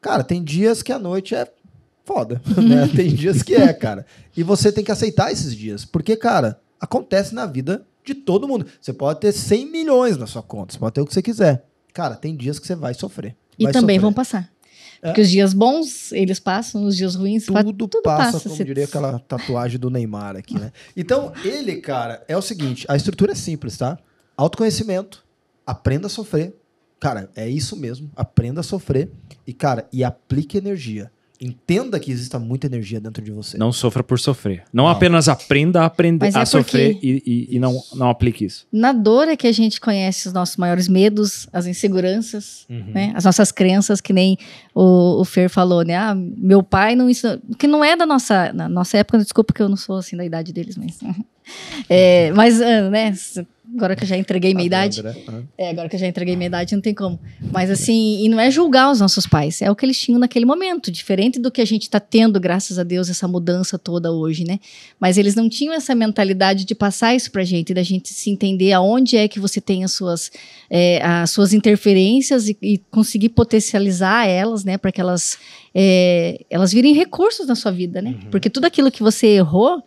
Cara, tem dias que a noite é foda, [laughs] né? Tem dias que é, cara. E você tem que aceitar esses dias, porque, cara, acontece na vida de todo mundo. Você pode ter 100 milhões na sua conta, você pode ter o que você quiser. Cara, tem dias que você vai sofrer. E vai também sofrer. vão passar. É. Porque os dias bons, eles passam, os dias ruins, tudo, tudo passa, passa como diria aquela [laughs] tatuagem do Neymar aqui, né? Então, ele, cara, é o seguinte, a estrutura é simples, tá? Autoconhecimento, aprenda a sofrer. Cara, é isso mesmo, aprenda a sofrer e, cara, e aplique energia. Entenda que exista muita energia dentro de você. Não sofra por sofrer. Não, não. apenas aprenda a aprender Mas é a é sofrer e, e, e, não, não aplique isso. Na dor é que a gente conhece os nossos maiores medos, as inseguranças, uhum. né? as nossas crenças, que nem o, o Fer falou, né? Ah, meu pai não ensinou. Que não é da nossa, na nossa época, desculpa que eu não sou assim da idade deles, mas. [laughs] É, mas, ah, né, Agora que eu já entreguei minha idade. Né? É, agora que eu já entreguei minha idade, não tem como. Mas assim, e não é julgar os nossos pais, é o que eles tinham naquele momento, diferente do que a gente está tendo, graças a Deus, essa mudança toda hoje, né? Mas eles não tinham essa mentalidade de passar isso pra gente, da gente se entender aonde é que você tem as suas, é, as suas interferências e, e conseguir potencializar elas, né? Para que elas, é, elas virem recursos na sua vida, né? Uhum. Porque tudo aquilo que você errou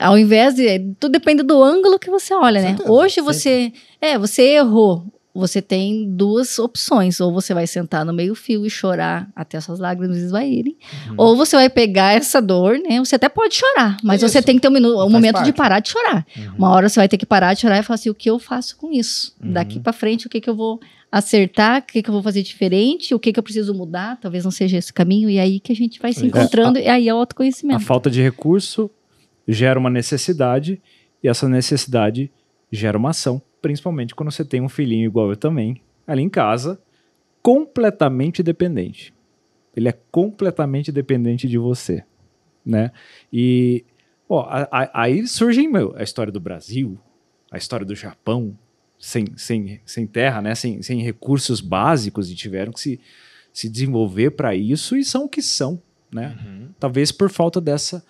ao invés de. Tudo depende do ângulo que você olha, né? Certo, Hoje você. É, você errou. Você tem duas opções. Ou você vai sentar no meio-fio e chorar até suas lágrimas esvaírem. Uhum. Ou você vai pegar essa dor, né? Você até pode chorar, mas é você tem que ter um, um momento parte. de parar de chorar. Uhum. Uma hora você vai ter que parar de chorar e falar assim: o que eu faço com isso? Uhum. Daqui para frente, o que, que eu vou acertar, o que, que, eu vou fazer diferente, o que, que, eu preciso mudar, talvez não seja esse caminho, e é aí que a gente vai se encontrando, é, a, e aí é o autoconhecimento. A falta de recurso gera uma necessidade e essa necessidade gera uma ação, principalmente quando você tem um filhinho igual eu também, ali em casa, completamente dependente. Ele é completamente dependente de você, né? E ó, a, a, aí surge meu, a história do Brasil, a história do Japão, sem, sem, sem terra, né? Sem, sem recursos básicos e tiveram que se, se desenvolver para isso e são o que são, né? Uhum. Talvez por falta dessa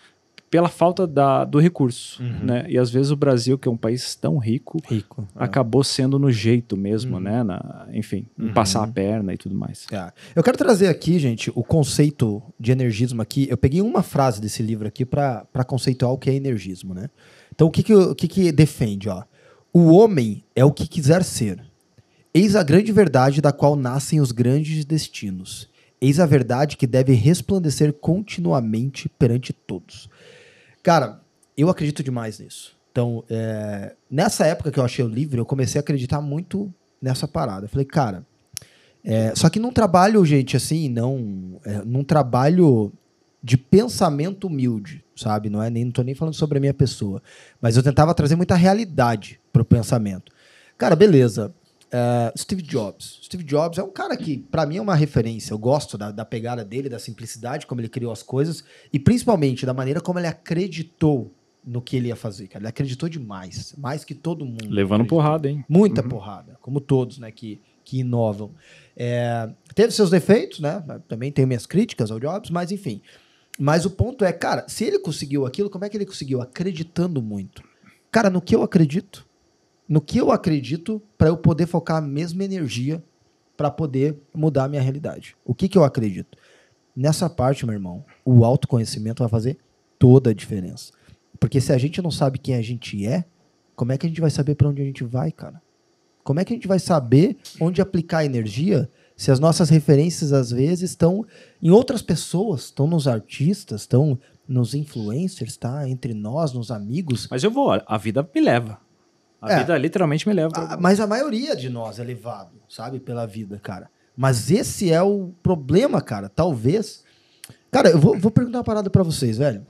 pela falta da, do recurso, uhum. né? E às vezes o Brasil, que é um país tão rico, rico é. acabou é. sendo no jeito mesmo, uhum. né? Na, enfim, uhum. passar a perna e tudo mais. É. Eu quero trazer aqui, gente, o conceito de energismo aqui. Eu peguei uma frase desse livro aqui para conceituar o que é energismo, né? Então, o que que, o que que defende, ó? O homem é o que quiser ser. Eis a grande verdade da qual nascem os grandes destinos. Eis a verdade que deve resplandecer continuamente perante todos. Cara, eu acredito demais nisso. Então, é, nessa época que eu achei o livro, eu comecei a acreditar muito nessa parada. Eu falei, cara, é, só que num trabalho, gente, assim, não. É, num trabalho de pensamento humilde, sabe? Não é nem, não tô nem falando sobre a minha pessoa. Mas eu tentava trazer muita realidade pro pensamento. Cara, beleza. Uh, Steve Jobs. Steve Jobs é um cara que, para mim, é uma referência. Eu gosto da, da, pegada dele, da simplicidade, como ele criou as coisas e, principalmente, da maneira como ele acreditou no que ele ia fazer. Cara. Ele acreditou demais, mais que todo mundo. Levando porrada, hein? Muita uhum. porrada, como todos né, que, que inovam. É, teve seus defeitos, né? Também tenho minhas críticas ao Jobs, mas enfim. Mas o ponto é, cara, se ele conseguiu aquilo, como é que ele conseguiu? Acreditando muito. Cara, no que eu acredito, no que eu acredito para eu poder focar a mesma energia para poder mudar a minha realidade. O que, que eu acredito? Nessa parte, meu irmão, o autoconhecimento vai fazer toda a diferença. Porque se a gente não sabe quem a gente é, como é que a gente vai saber para onde a gente vai, cara? Como é que a gente vai saber onde aplicar energia se as nossas referências às vezes estão em outras pessoas, estão nos artistas, estão nos influencers, tá? Entre nós, nos amigos. Mas eu vou, a vida me leva. A é, vida literalmente me leva. mas a maioria de nós é levado, sabe, pela vida, cara. Mas esse é o problema, cara. Talvez. Cara, eu vou, vou perguntar uma parada para vocês, velho.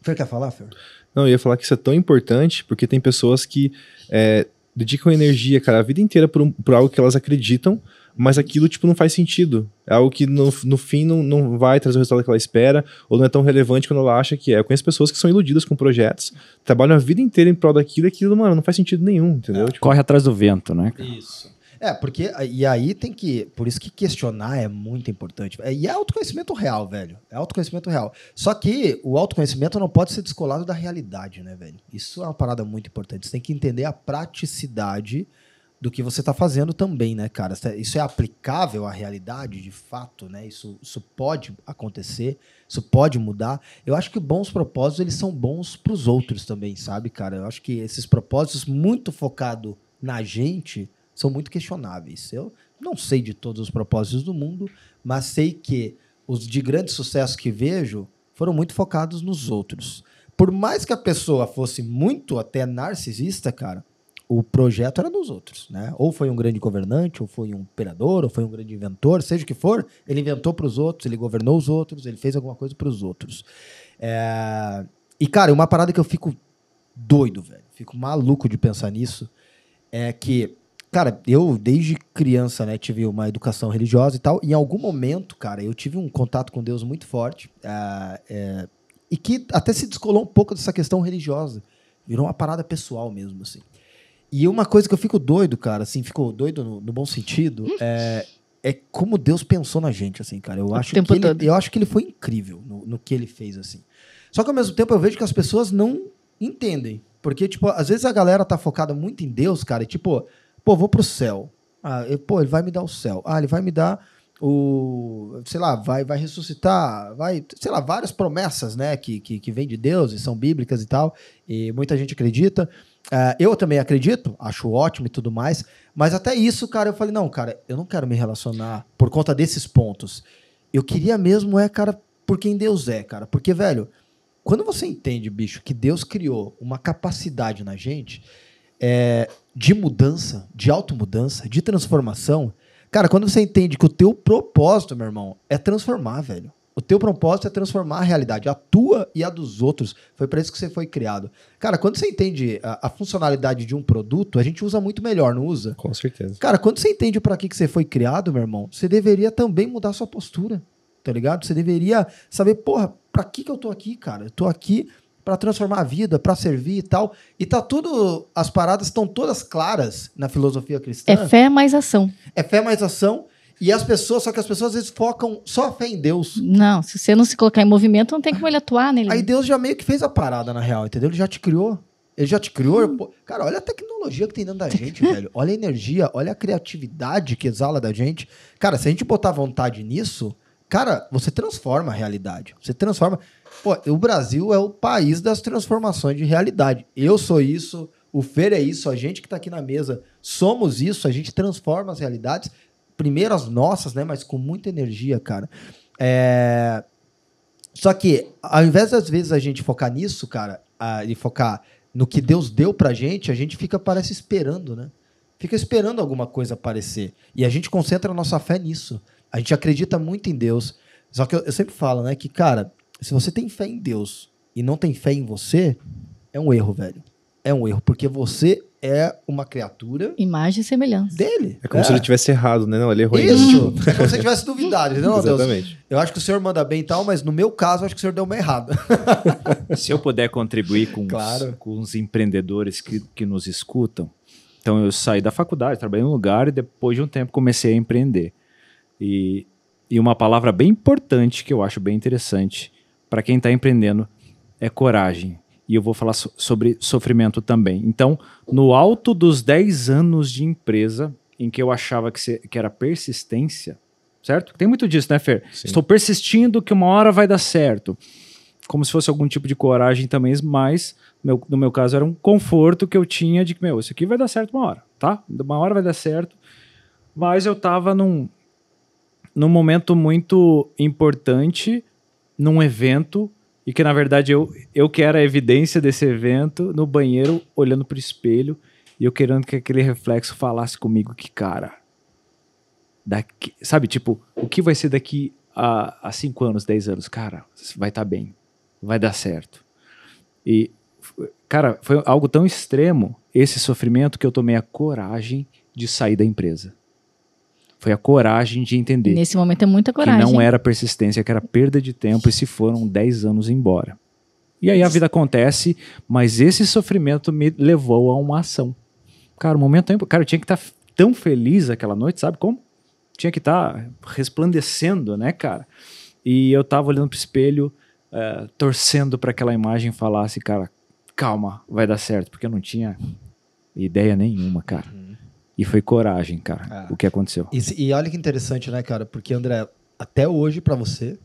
Fer quer falar, Fer? Não, eu ia falar que isso é tão importante porque tem pessoas que é, dedicam energia, cara, a vida inteira por, um, por algo que elas acreditam mas aquilo, tipo, não faz sentido. É algo que, no, no fim, não, não vai trazer o resultado que ela espera, ou não é tão relevante quando ela acha que é. Eu conheço pessoas que são iludidas com projetos, trabalham a vida inteira em prol daquilo, e aquilo, mano, não faz sentido nenhum, entendeu? É, tipo, corre atrás do vento, né? Cara? Isso. É, porque, e aí tem que, por isso que questionar é muito importante. É, e é autoconhecimento real, velho. É autoconhecimento real. Só que o autoconhecimento não pode ser descolado da realidade, né, velho? Isso é uma parada muito importante. Você tem que entender a praticidade do que você está fazendo também, né, cara? Isso é aplicável à realidade, de fato, né? Isso, isso pode acontecer, isso pode mudar. Eu acho que bons propósitos eles são bons para os outros também, sabe, cara? Eu acho que esses propósitos muito focados na gente são muito questionáveis. Eu não sei de todos os propósitos do mundo, mas sei que os de grande sucesso que vejo foram muito focados nos outros. Por mais que a pessoa fosse muito até narcisista, cara, o projeto era dos outros, né? Ou foi um grande governante, ou foi um imperador, ou foi um grande inventor, seja o que for, ele inventou para os outros, ele governou os outros, ele fez alguma coisa para os outros. É... E cara, uma parada que eu fico doido, velho, fico maluco de pensar nisso, é que, cara, eu desde criança, né, tive uma educação religiosa e tal. E em algum momento, cara, eu tive um contato com Deus muito forte é... É... e que até se descolou um pouco dessa questão religiosa, virou uma parada pessoal mesmo, assim. E uma coisa que eu fico doido, cara, assim, ficou doido no, no bom sentido, é, é como Deus pensou na gente, assim, cara. Eu acho, que ele, eu acho que ele foi incrível no, no que ele fez, assim. Só que ao mesmo tempo eu vejo que as pessoas não entendem. Porque, tipo, às vezes a galera tá focada muito em Deus, cara, e tipo, pô, vou pro céu. Ah, eu, pô, ele vai me dar o céu. Ah, ele vai me dar o. Sei lá, vai, vai ressuscitar, vai. Sei lá, várias promessas, né, que, que, que vem de Deus e são bíblicas e tal. E muita gente acredita. É, eu também acredito, acho ótimo e tudo mais, mas até isso, cara, eu falei, não, cara, eu não quero me relacionar por conta desses pontos. Eu queria mesmo é, cara, por quem Deus é, cara. Porque, velho, quando você entende, bicho, que Deus criou uma capacidade na gente é, de mudança, de automudança, de transformação, cara, quando você entende que o teu propósito, meu irmão, é transformar, velho. O teu propósito é transformar a realidade, a tua e a dos outros. Foi para isso que você foi criado. Cara, quando você entende a, a, funcionalidade de um produto, a gente usa muito melhor, não usa? Com certeza. Cara, quando você entende para que, que você foi criado, meu irmão, você deveria também mudar sua postura, tá ligado? Você deveria saber, porra, para que, que eu tô aqui, cara? Eu tô aqui para transformar a vida, para servir e tal. E tá tudo, as paradas estão todas claras na filosofia cristã. É fé mais ação. É fé mais ação. E as pessoas, só que as pessoas às vezes focam só a fé em Deus. Não, se você não se colocar em movimento, não tem como ele atuar nele. Aí Deus já meio que fez a parada, na real, entendeu? Ele já te criou. Ele já te criou. Hum. Cara, olha a tecnologia que tem dentro da gente, velho. Olha a energia, olha a criatividade que exala da gente. Cara, se a gente botar vontade nisso, cara, você transforma a realidade. Você transforma. Pô, o Brasil é o país das transformações de realidade. Eu sou isso, o Fer é isso, a gente que tá aqui na mesa somos isso, a gente transforma as realidades primeiro as nossas, né? Mas com muita energia, cara. É... Só que, ao invés das vezes a gente focar nisso, cara, a, e focar no que Deus deu pra gente, a gente fica, parece, esperando, né? Fica esperando alguma coisa aparecer. E a gente concentra a nossa fé nisso. A gente acredita muito em Deus. Só que eu, eu sempre falo, né, que, cara, se você tem fé em Deus e não tem fé em você, é um erro, velho. É um erro, porque você é uma criatura. Imagem e semelhança. Dele. É como é. se ele é. tivesse errado, né? Não, ele errou Isso. É como se ele tivesse duvidado. entendeu? Exatamente. Deus, eu acho que o senhor manda bem e tal, mas no meu caso, acho que o senhor deu uma errada. [laughs] se eu puder contribuir com, claro. os, com os empreendedores que, que nos escutam. Então, eu saí da faculdade, trabalhei em um lugar e depois de um tempo comecei a empreender. E, e uma palavra bem importante que eu acho bem interessante para quem está empreendendo é coragem e eu vou falar so sobre sofrimento também. Então, no alto dos 10 anos de empresa, em que eu achava que, que era persistência, certo? Tem muito disso, né, Fer? Sim. Estou persistindo que uma hora vai dar certo. Como se fosse algum tipo de coragem também, mas meu, no meu caso era um conforto que eu tinha de que, meu, isso aqui vai dar certo uma hora, tá? Uma hora vai dar certo. Mas eu estava num, num momento muito importante, num evento e que, na verdade, eu, eu quero a evidência desse evento no banheiro, olhando pro espelho, e eu querendo que aquele reflexo falasse comigo que, cara, daqui, sabe, tipo, o que vai ser daqui a cinco anos, dez anos? Cara, vai estar tá bem, vai dar certo. E, cara, foi algo tão extremo esse sofrimento que eu tomei a coragem de sair da empresa. Foi a coragem de entender. Nesse momento é muita coragem. Que não era persistência, que era perda de tempo e se foram 10 anos embora. E aí a vida acontece, mas esse sofrimento me levou a uma ação. Cara, o momento tempo, cara, eu tinha que estar tá tão feliz aquela noite, sabe como? Tinha que estar tá resplandecendo, né, cara? E eu tava olhando pro espelho, uh, torcendo para aquela imagem falasse, cara, calma, vai dar certo, porque eu não tinha ideia nenhuma, cara. E foi coragem, cara, é. o que aconteceu. E, e, olha que interessante, né, cara? Porque, André, até hoje, para você,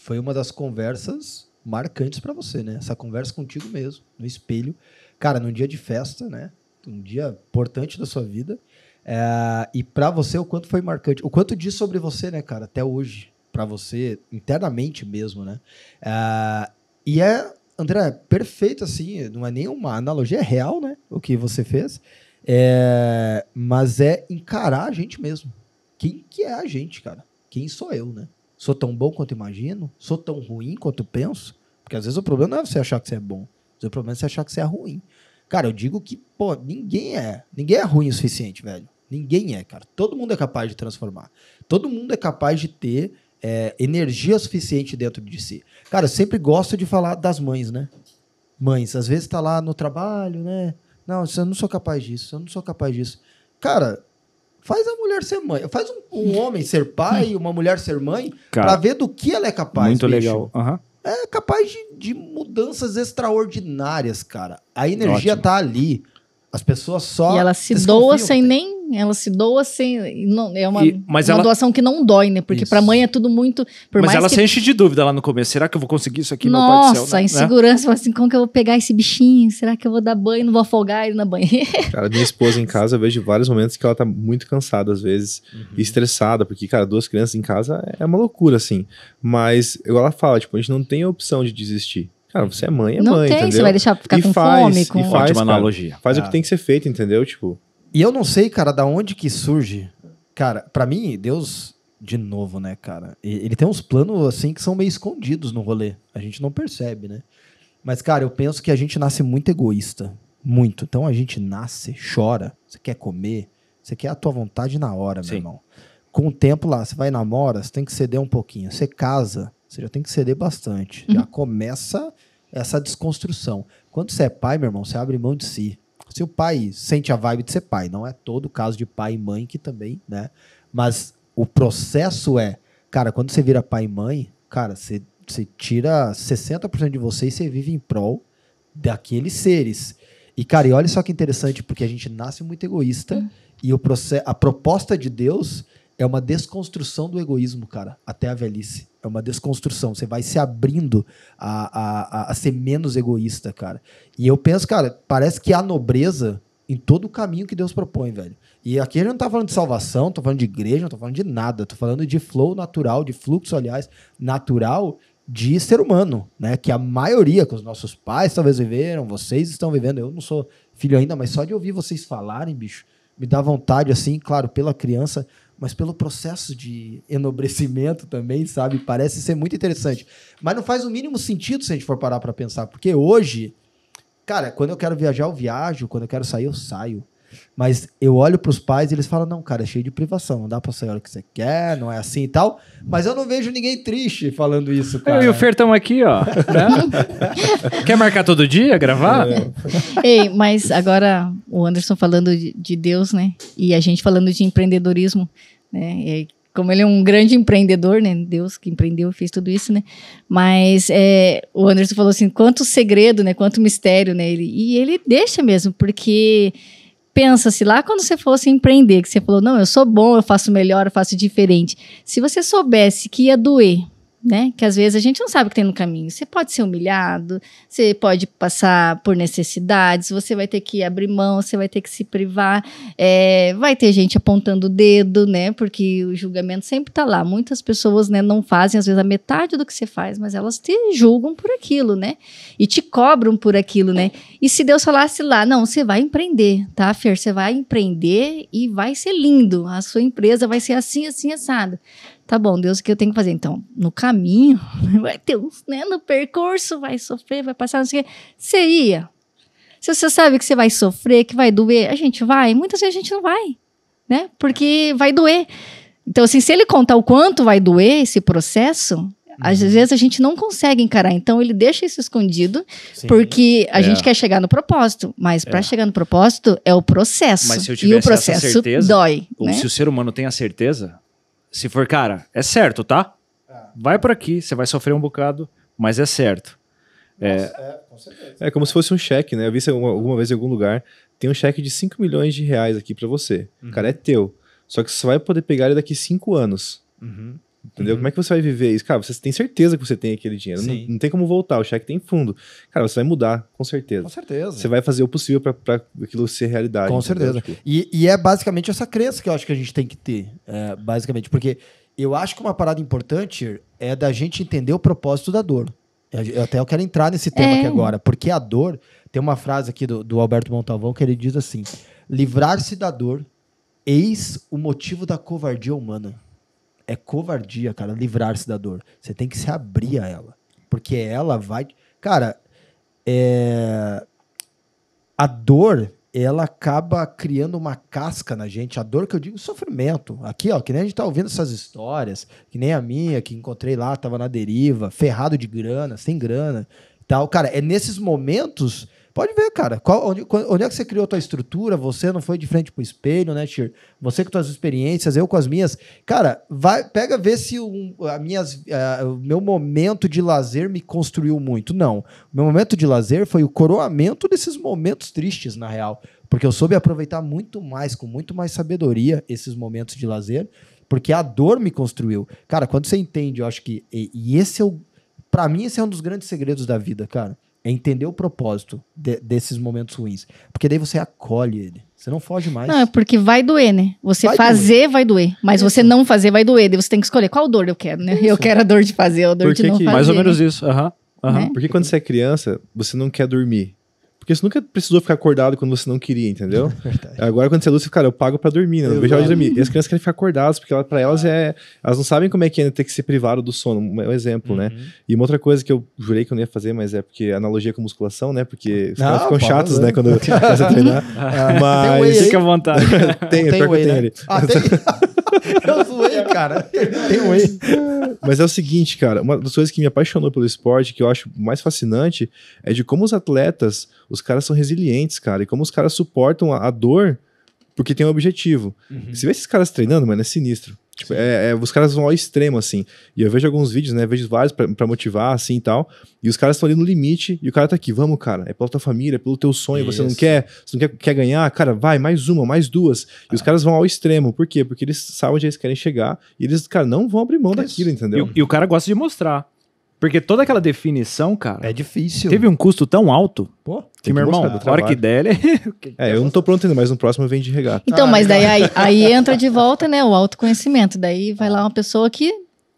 foi uma das conversas marcantes para você, né? Essa conversa contigo mesmo, no espelho. Cara, num dia de festa, né? Um dia importante da sua vida. É, e para você, o quanto foi marcante. O quanto diz sobre você, né, cara, até hoje. para você, internamente mesmo, né? É, e é, André, perfeito, assim. Não é nenhuma analogia, é real, né? O que você fez. É, mas é encarar a gente mesmo. Quem que é a gente, cara? Quem sou eu, né? Sou tão bom quanto imagino? Sou tão ruim quanto penso? Porque às vezes o problema não é você achar que você é bom. O problema é você achar que você é ruim. Cara, eu digo que, pô, ninguém é. Ninguém é ruim o suficiente, velho. Ninguém é, cara. Todo mundo é capaz de transformar. Todo mundo é capaz de ter é, energia suficiente dentro de si. Cara, eu sempre gosto de falar das mães, né? Mães, às vezes tá lá no trabalho, né? Não, eu não sou capaz disso, eu não sou capaz disso. Cara, faz a mulher ser mãe. Faz um, um homem ser pai, uma mulher ser mãe, Cara, pra ver do que ela é capaz. Muito bicho. legal. Uhum é capaz de, de, mudanças extraordinárias, cara. A energia Ótimo. tá ali. As pessoas só. E ela se doa sem nem ela se doa sem. Não, é uma, e, mas uma ela... doação que não dói, né? Porque para mãe é tudo muito. mas ela que... se enche de dúvida lá no começo. Será que eu vou conseguir isso aqui, Nossa, meu pai do céu? Nossa, né? né? insegurança. Né? assim, como que eu vou pegar esse bichinho? Será que eu vou dar banho? Não vou afogar ele na banheira? [laughs] Cara, minha esposa em casa, eu vejo vários momentos que ela tá muito cansada, às vezes, uhum. e estressada, porque, cara, duas crianças em casa é uma loucura, assim. Mas, igual ela fala, tipo, a gente não tem a opção de desistir. Cara, você é mãe, é não mãe, tem, entendeu? Você vai deixar ficar e com faz, fome. Com... E faz, Ótima cara, analogia. Faz o que é. tem que ser feito, entendeu? Tipo, e eu não sei, cara, da onde que surge. Cara, para mim, Deus, de novo, né, cara? Ele tem uns planos, assim, que são meio escondidos no rolê. A gente não percebe, né? Mas, cara, eu penso que a gente nasce muito egoísta. Muito. Então a gente nasce, chora. Você quer comer, você quer a tua vontade na hora, Sim. meu irmão. Com o tempo lá, você vai namora, você tem que ceder um pouquinho. Você casa, você já tem que ceder bastante. Uhum. Já começa essa desconstrução. Quando você é pai, meu irmão, você abre mão de si. Se o pai sente a vibe de ser pai, não é todo caso de pai e mãe que também, né? Mas o processo é, cara, quando você vira pai e mãe, cara, você, você tira 60% de você e você vive em prol daqueles seres. E, cara, e olha só que interessante, porque a gente nasce muito egoísta hum. e o processo, a proposta de Deus é uma desconstrução do egoísmo, cara, até a velhice. É uma desconstrução. Você vai se abrindo a, a, a ser menos egoísta, cara. E eu penso, cara, parece que há nobreza em todo o caminho que Deus propõe, velho. E aqui a gente não tá falando de salvação, tô falando de igreja, não tô falando de nada. Tô falando de flow natural, de fluxo, aliás, natural de ser humano, né? Que a maioria, que os nossos pais talvez viveram, vocês estão vivendo. Eu não sou filho ainda, mas só de ouvir vocês falarem, bicho, me dá vontade, assim, claro, pela criança, mas pelo processo de enobrecimento também, sabe? Parece ser muito interessante. Mas não faz o mínimo sentido se a gente for parar para pensar, porque hoje, cara, quando eu quero viajar, eu viajo, quando eu quero sair, eu saio. Mas eu olho para os pais e eles falam: não, cara, é cheio de privação, não dá para sair o que você quer, não é assim e tal. Mas eu não vejo ninguém triste falando isso, cara. Eu e o Fertão aqui, ó. né? [laughs] quer marcar todo dia, gravar? É. Ei, mas agora o Anderson falando de, Deus, né? E a gente falando de empreendedorismo, né? E como ele é um grande empreendedor, né? Deus que empreendeu fez tudo isso, né? Mas é, o Anderson falou assim, quanto segredo, né? Quanto mistério, né? Ele, e ele deixa mesmo, porque pensa-se lá quando você fosse empreender, que você falou, não, eu sou bom, eu faço melhor, eu faço diferente. Se você soubesse que ia doer, né? Que às vezes a gente não sabe o que tem no caminho. Você pode ser humilhado, você pode passar por necessidades, você vai ter que abrir mão, você vai ter que se privar, é, vai ter gente apontando o dedo, né? Porque o julgamento sempre está lá. Muitas pessoas, né, não fazem às vezes a metade do que você faz, mas elas te julgam por aquilo, né? E te cobram por aquilo, né? E se Deus falasse lá, não, você vai empreender, tá, Fer? Você vai empreender e vai ser lindo. A sua empresa vai ser assim, assim, assado. Tá bom, Deus, o que eu tenho que fazer? Então, no caminho, [laughs] vai ter uns, né? No percurso, vai sofrer, vai passar, não sei o quê. Você ia. Se você sabe que você vai sofrer, que vai doer, a gente vai. Muitas vezes a gente não vai, né? Porque vai doer. Então, assim, se ele contar o quanto vai doer esse processo, às uhum. vezes a gente não consegue encarar, então ele deixa isso escondido, Sim, porque a é. gente quer chegar no propósito, mas para é. chegar no propósito é o processo. Mas se eu tivesse e o processo certeza, dói. Ou né? se o ser humano tem a certeza, se for, cara, é certo, tá? É. Vai por aqui, você vai sofrer um bocado, mas é certo. É, Nossa, é, com certeza. é como se fosse um cheque, né? Eu vi isso alguma, alguma vez em algum lugar. Tem um cheque de 5 milhões de reais aqui para você. Uhum. Cara, é teu. Só que você vai poder pegar ele daqui 5 anos. Uhum. Entendeu? Uhum. Como é que você vai viver isso? Cara, você tem certeza que você tem aquele dinheiro. Não, não, tem como voltar, o cheque tem fundo. Cara, você vai mudar, com certeza. Com certeza. Você vai fazer o possível para aquilo ser realidade. Com entendeu? certeza. Tipo... E, e, é basicamente essa crença que eu acho que a gente tem que ter. É, basicamente, porque eu acho que uma parada importante é da gente entender o propósito da dor. É, eu até eu quero entrar nesse tema é. aqui agora, porque a dor. Tem uma frase aqui do, do Alberto Montalvão que ele diz assim: livrar-se da dor, eis o motivo da covardia humana é covardia, cara, livrar-se da dor. Você tem que se abrir a ela. Porque ela vai. Cara, é... a dor, ela acaba criando uma casca na gente. A dor que eu digo, sofrimento. Aqui, ó, que nem a gente tá ouvindo essas histórias, que nem a minha, que encontrei lá, tava na deriva, ferrado de grana, sem grana tal. Cara, é nesses momentos Pode ver, cara. Qual, onde, onde, é que você criou tua estrutura? Você não foi de frente pro espelho, né, Tir? Você com suas experiências, eu com as minhas. Cara, vai, pega ver se o, a minhas, a, o meu momento de lazer me construiu muito. Não. O meu momento de lazer foi o coroamento desses momentos tristes, na real. Porque eu soube aproveitar muito mais, com muito mais sabedoria, esses momentos de lazer, porque a dor me construiu. Cara, quando você entende, eu acho que. E, e esse é o. Pra mim, esse é um dos grandes segredos da vida, cara é entender o propósito de, desses momentos ruins. Porque daí você acolhe ele. Você não foge mais. Não, é porque vai doer, né? Você vai fazer doer. vai doer. Mas isso. você não fazer vai doer. Daí você tem que escolher qual dor eu quero, né? Isso. Eu quero a dor de fazer ou a dor de não que, fazer. Mais ou menos né? isso. Uhum. Uhum. Né? Porque quando você é criança, você não quer dormir. Porque você nunca precisou ficar acordado quando você não queria, entendeu? [laughs] É Agora, quando você é lúcido, cara, eu pago pra dormir, né? Eu não vejo de dormir. E as crianças querem ficar acordadas, porque ela, pra elas é. Elas não sabem como é que é né, ter que ser privado do sono. É um exemplo, né? uhum. né? E uma outra coisa que eu jurei que eu não ia fazer, mas é porque é analogia com musculação, né? Porque os caras ah, ficam chatos, né? né? Quando [laughs] começa a treinar. Ah. Mas. Tem um Fica à vontade. [laughs] tem, tem, tem, né? ali. Ah, tem. eu cara. [laughs] Tem um aí Mas é o seguinte, cara, uma das coisas que me apaixonou pelo esporte, que eu acho mais fascinante, é de como os atletas, os caras são resilientes, cara, e como os caras suportam a, a dor porque tem um objetivo. Uhum. Você vê esses caras treinando, mano, é sinistro. Tipo, é, é, os caras vão ao extremo, assim. E eu vejo alguns vídeos, né? Vejo vários para motivar, assim e tal. E os caras estão ali no limite e o cara tá aqui, vamos, cara. É pela tua família, é pelo teu sonho. Isso. Você não quer, você não quer, quer ganhar, cara, vai, mais uma, mais duas. Ah. E os é. caras vão ao extremo. Por quê? Porque eles sabem onde eles querem chegar e eles, cara, não vão abrir mão é Isso. daquilo, entendeu? E, e, o cara gosta de mostrar. Porque toda aquela definição, cara. É difícil. Teve um custo tão alto. Pô, que, meu irmão, a hora que der, ele... É-, [laughs] é, eu não tô pronto ainda, mas no próximo vem de regata. Então, ah, mas daí aí, aí, entra de volta, né, o autoconhecimento. Daí vai lá uma pessoa que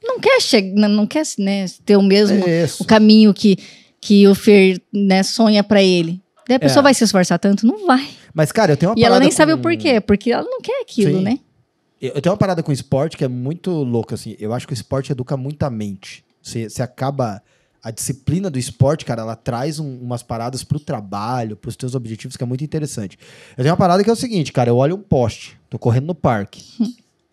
não quer chegar, não quer né, ter o mesmo é o caminho que, que o Fer né, sonha para ele. Daí a é. pessoa é. vai se esforçar tanto? Não vai. Mas, cara, eu tenho uma E ela nem com... sabe o porquê, porque ela não quer aquilo, Sim. né? Eu tenho uma parada com esporte que é muito louca, assim. Eu acho que o esporte educa muito a mente. Você, você acaba. A disciplina do esporte, cara, ela traz um, umas paradas pro trabalho, pros teus objetivos, que é muito interessante. Eu tenho uma parada que é o seguinte, cara, eu olho um poste, tô correndo no parque.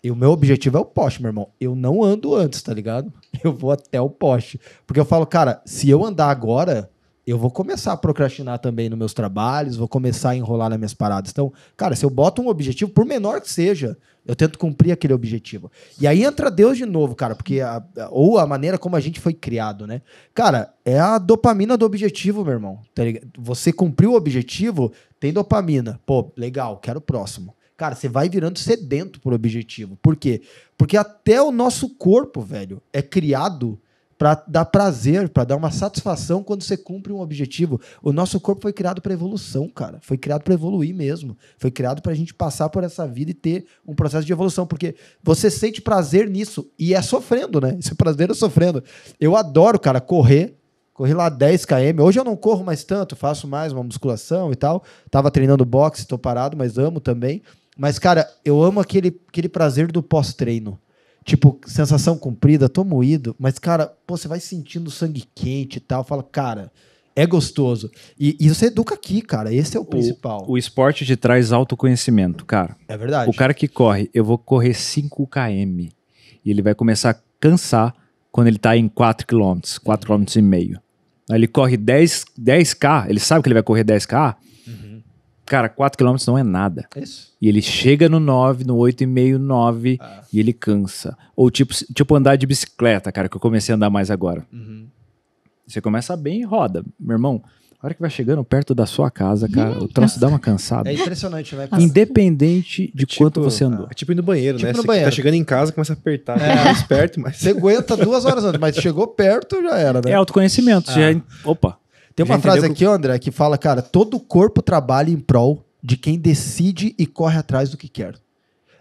E o meu objetivo é o poste, meu irmão. Eu não ando antes, tá ligado? [laughs] Eu vou até o poste. Porque eu falo, cara, se eu andar agora, eu vou começar a procrastinar também nos meus trabalhos, vou começar a enrolar nas minhas paradas. Então, cara, se eu boto um objetivo, por menor que seja, eu tento cumprir aquele objetivo. E aí entra Deus de novo, cara, porque a, ou a maneira como a gente foi criado, né? Cara, é a dopamina do objetivo, meu irmão. Tá você cumpriu o objetivo, tem dopamina. Pô, legal, quero o próximo. Cara, você vai virando sedento por objetivo. Por quê? Porque até o nosso corpo, velho, é criado para dar prazer, para dar uma satisfação quando você cumpre um objetivo. O nosso corpo foi criado para evolução, cara. Foi criado para evoluir mesmo. Foi criado para a gente passar por essa vida e ter um processo de evolução, porque você sente prazer nisso e é sofrendo, né? Esse é prazer é sofrendo. Eu adoro, cara, correr. Corri lá 10 km. Hoje eu não corro mais tanto, faço mais uma musculação e tal. Tava treinando boxe, tô parado, mas amo também. Mas, cara, eu amo aquele, aquele prazer do pós-treino. Tipo, sensação comprida, tô moído, mas, cara, pô, você vai sentindo sangue quente e tal. Fala, cara, é gostoso. E, e isso educa aqui, cara. Esse é o principal. O, o esporte te traz autoconhecimento, cara. É verdade. O cara que corre, eu vou correr 5 km. E ele vai começar a cansar quando ele tá em 4 km, 4 km e meio. Aí ele corre 10, 10k, ele sabe que ele vai correr 10k Cara, 4km não é nada. Isso. E ele chega no 9, no 8,5, 9 ah. e ele cansa. Ou tipo, tipo andar de bicicleta, cara, que eu comecei a andar mais agora. Uhum. Você começa bem e roda. Meu irmão, a hora que vai chegando perto da sua casa, cara, o troço dá uma cansada. É impressionante, vai. Né? Independente de é tipo, quanto você andou. É tipo ir no banheiro, tipo né? No você banheiro. tá chegando em casa, começa a apertar, é. mais perto, mas... Você aguenta duas horas antes, mas chegou perto, já era, né? É autoconhecimento. Ah. Já... Opa, tem uma frase aqui, que... André, que fala, cara, todo corpo trabalha em prol de quem decide e corre atrás do que quer.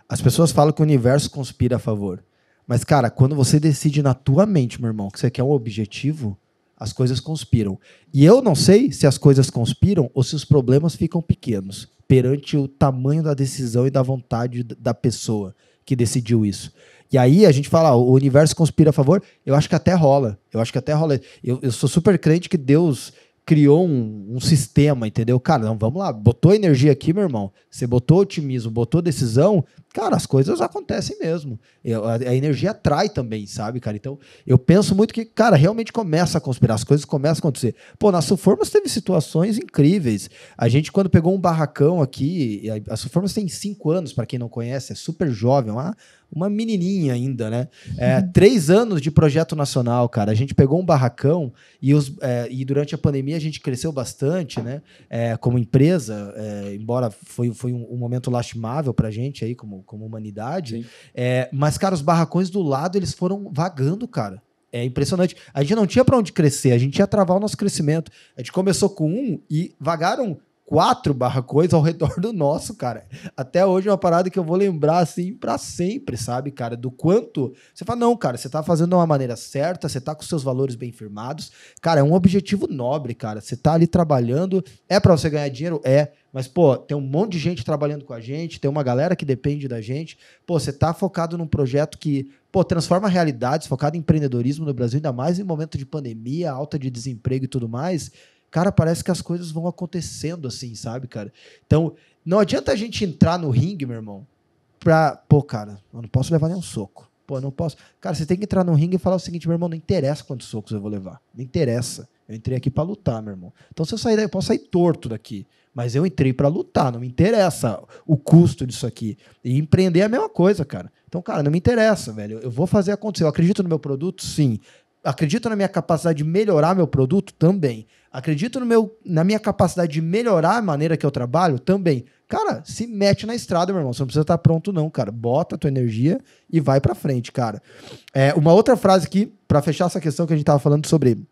As pessoas falam que o universo conspira a favor. Mas, cara, quando você decide na tua mente, meu irmão, que você quer um objetivo, as coisas conspiram. E eu não sei se as coisas conspiram ou se os problemas ficam pequenos perante o tamanho da decisão e da vontade da pessoa que decidiu isso. E aí a gente fala, ah, o universo conspira a favor. Eu acho que até rola. Eu acho que até rola. Eu, eu sou super crente que Deus criou um, um, sistema, entendeu? Cara, não, vamos lá, botou energia aqui, meu irmão. Você botou otimismo, botou decisão, cara, as coisas acontecem mesmo. a, energia atrai também, sabe, cara? Então, eu penso muito que, cara, realmente começa a conspirar, as coisas começam a acontecer. Pô, na Suformas teve situações incríveis. A gente, quando pegou um barracão aqui, a, Suformas tem cinco anos, para quem não conhece, é super jovem, é uma, uma menininha ainda, né? É, uhum. três anos de projeto nacional, cara. A gente pegou um barracão e, os, é, e durante a pandemia a gente cresceu bastante, né? É, como empresa, é, embora foi, foi um, um momento lastimável pra gente aí, como como, humanidade. É, mas, cara, os barracões do lado, eles foram vagando, cara. É impressionante. A gente não tinha para onde crescer, a gente ia travar o nosso crescimento. A gente começou com um e vagaram quatro barracões ao redor do nosso, cara. Até hoje é uma parada que eu vou lembrar assim para sempre, sabe, cara? Do quanto você fala, não, cara, você tá fazendo de uma maneira certa, você tá com seus valores bem firmados. Cara, é um objetivo nobre, cara. Você tá ali trabalhando, é para você ganhar dinheiro, é mas, pô, tem um monte de gente trabalhando com a gente, tem uma galera que depende da gente. Pô, você tá focado num projeto que, pô, transforma realidades, focado em empreendedorismo no Brasil, ainda mais em momento de pandemia, alta de desemprego e tudo mais. Cara, parece que as coisas vão acontecendo assim, sabe, cara? Então, não adianta a gente entrar no ringue, meu irmão, pra, pô, cara, eu não posso levar nem um soco. Pô, eu não posso. Cara, você tem que entrar no ringue e falar o seguinte, meu irmão, não interessa quantos socos eu vou levar. Não interessa. Eu entrei aqui para lutar, meu irmão. Então, se eu sair daí, eu posso sair torto daqui mas eu entrei para lutar, não me interessa o custo disso aqui. E empreender é a mesma coisa, cara. Então, cara, não me interessa, velho. Eu vou fazer acontecer. Eu acredito no meu produto? Sim. Acredito na minha capacidade de melhorar meu produto? Também. Acredito no meu, na minha capacidade de melhorar a maneira que eu trabalho? Também. Cara, se mete na estrada, meu irmão. Você não precisa estar tá pronto, não, cara. Bota a tua energia e vai pra frente, cara. É, uma outra frase aqui, para fechar essa questão que a gente tava falando sobre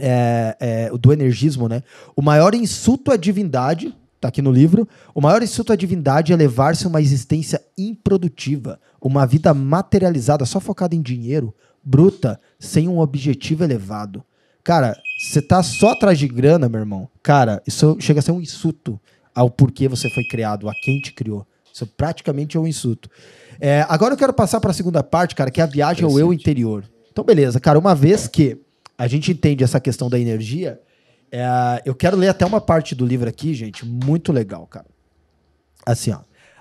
é, é, do energismo, né? O maior insulto à divindade, tá aqui no livro, o maior insulto à divindade é levar-se uma existência improdutiva, uma vida materializada, só focada em dinheiro, bruta, sem um objetivo elevado. Cara, você tá só atrás de grana, meu irmão. Cara, isso chega a ser um insulto ao porquê você foi criado, a quem te criou. Isso praticamente é um insulto. É, agora eu quero passar para a segunda parte, cara, que é a viagem ao eu interior. Então, beleza, cara, uma vez que a gente entende essa questão da energia. É, eu quero ler até uma parte do livro aqui, gente, muito legal, cara. Assim, ó.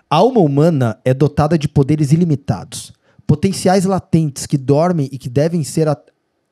A alma humana é dotada de poderes ilimitados, potenciais latentes que dormem e que devem ser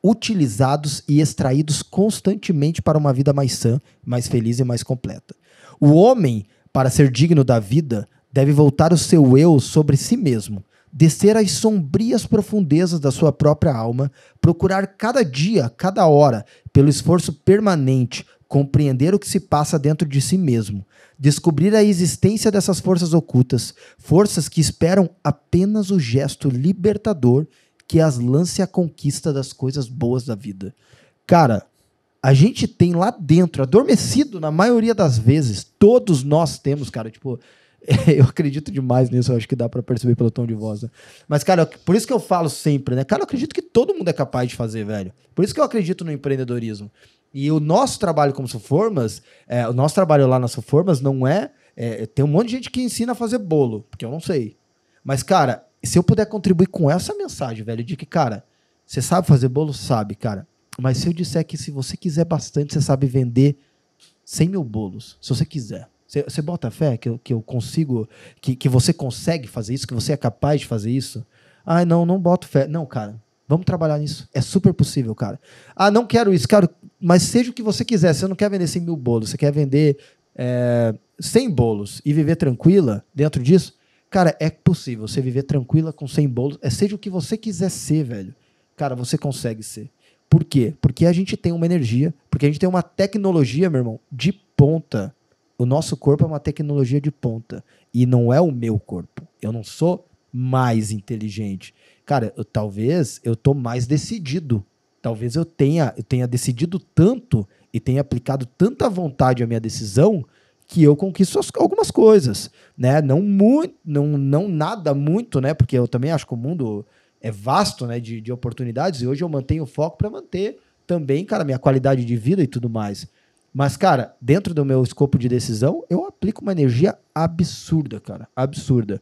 utilizados e extraídos constantemente para uma vida mais sã, mais feliz e mais completa. O homem, para ser digno da vida, deve voltar o seu eu sobre si mesmo, descer às sombrias profundezas da sua própria alma, procurar cada dia, cada hora, pelo esforço permanente, compreender o que se passa dentro de si mesmo, descobrir a existência dessas forças ocultas, forças que esperam apenas o gesto libertador que as lance à conquista das coisas boas da vida. Cara, a gente tem lá dentro, adormecido na maioria das vezes, todos nós temos, cara, tipo, [laughs] eu acredito demais nisso, acho que dá para perceber pelo tom de voz. Né? Mas, cara, eu, por isso que eu falo sempre, né? Cara, eu acredito que todo mundo é capaz de fazer, velho. Por isso que eu acredito no empreendedorismo. E o nosso trabalho como Suformas, é, o nosso trabalho lá na Suformas não é, é. Tem um monte de gente que ensina a fazer bolo, porque eu não sei. Mas, cara, se eu puder contribuir com essa mensagem, velho, de que, cara, você sabe fazer bolo? Sabe, cara. Mas se eu disser que se você quiser bastante, você sabe vender 100 mil bolos, se você quiser. Você, bota fé que eu, que eu consigo, que, que você consegue fazer isso, que você é capaz de fazer isso? Ah, não, não boto fé. Não, cara, vamos trabalhar nisso. É super possível, cara. Ah, não quero isso, cara, mas seja o que você quiser. Você não quer vender 100 mil bolos, você quer vender é, 100 bolos e viver tranquila dentro disso? Cara, é possível você viver tranquila com 100 bolos. É seja o que você quiser ser, velho. Cara, você consegue ser. Por quê? Porque a gente tem uma energia, porque a gente tem uma tecnologia, meu irmão, de ponta o nosso corpo é uma tecnologia de ponta. E não é o meu corpo. Eu não sou mais inteligente. Cara, eu, talvez eu tô mais decidido. Talvez eu tenha, eu tenha decidido tanto e tenha aplicado tanta vontade à minha decisão que eu conquisto as, algumas coisas, né? Não muito, não, não nada muito, né? Porque eu também acho que o mundo é vasto, né, de, de oportunidades e hoje eu mantenho o foco para manter também, cara, minha qualidade de vida e tudo mais. Mas, cara, dentro do meu escopo de decisão, eu aplico uma energia absurda, cara. Absurda.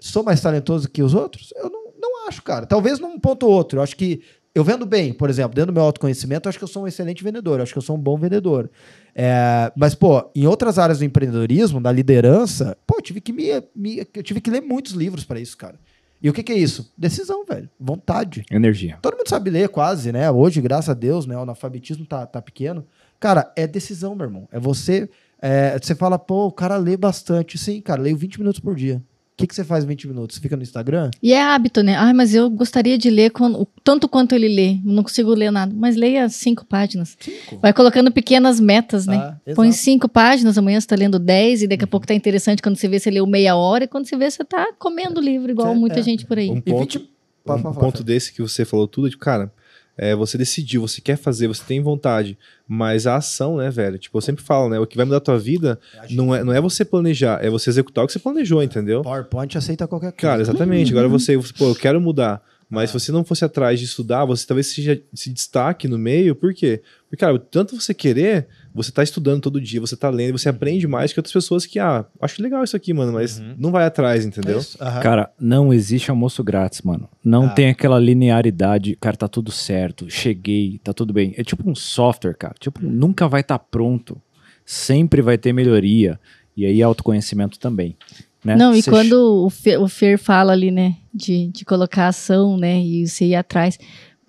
Sou mais talentoso que os outros? Eu não, não acho, cara. Talvez num ponto ou outro. Eu acho que eu vendo bem, por exemplo, dentro do meu autoconhecimento, acho que eu sou um excelente vendedor, acho que eu sou um bom vendedor. É, mas, pô, em outras áreas do empreendedorismo, da liderança, pô, eu tive que me, me eu tive que ler muitos livros para isso, cara. E o que, que, é isso? Decisão, velho. Vontade. Energia. Todo mundo sabe ler, quase, né? Hoje, graças a Deus, né? O analfabetismo tá, tá pequeno. Cara, é decisão, meu irmão. É você. É, você fala, pô, o cara lê bastante. Sim, cara, leio 20 minutos por dia. O que, que você faz 20 minutos? Fica no Instagram? E é hábito, né? Ai, mas eu gostaria de ler quando, tanto quanto ele lê. Não consigo ler nada. Mas leia cinco páginas. Cinco? Vai colocando pequenas metas, né? Ah, Põe cinco páginas, amanhã você tá lendo dez, e daqui a uhum. pouco tá interessante quando você vê, você leu meia hora, e quando você vê, você tá comendo livro, igual é, muita é. gente por aí. Um ponto, 20... um, ponto desse que você falou tudo, de, tipo, cara, é, você decidiu, você quer fazer, você tem vontade, mas a ação, né, velho? Tipo, eu sempre falo, né? O que vai mudar a tua vida é não é, não é você planejar, é você executar o que você planejou, entendeu? PowerPoint aceita qualquer coisa. Cara, exatamente. Agora uhum. você, pô, eu quero mudar. Mas ah. se você não fosse atrás de estudar, você talvez se, se destaque no meio. Por quê? Porque, cara, tanto você querer, você tá estudando todo dia, você tá lendo, você aprende mais que outras pessoas que, ah, acho legal isso aqui, mano, mas uhum. não vai atrás, entendeu? É uhum. Cara, não existe almoço grátis, mano. Não ah. tem aquela linearidade, cara, tá tudo certo, cheguei, tá tudo bem. É tipo um software, cara. Tipo, nunca vai estar tá pronto. Sempre vai ter melhoria. E aí autoconhecimento também. Né? Não, e quando o Fer, o Fer fala ali, né, de, de colocar ação, né, e você ir atrás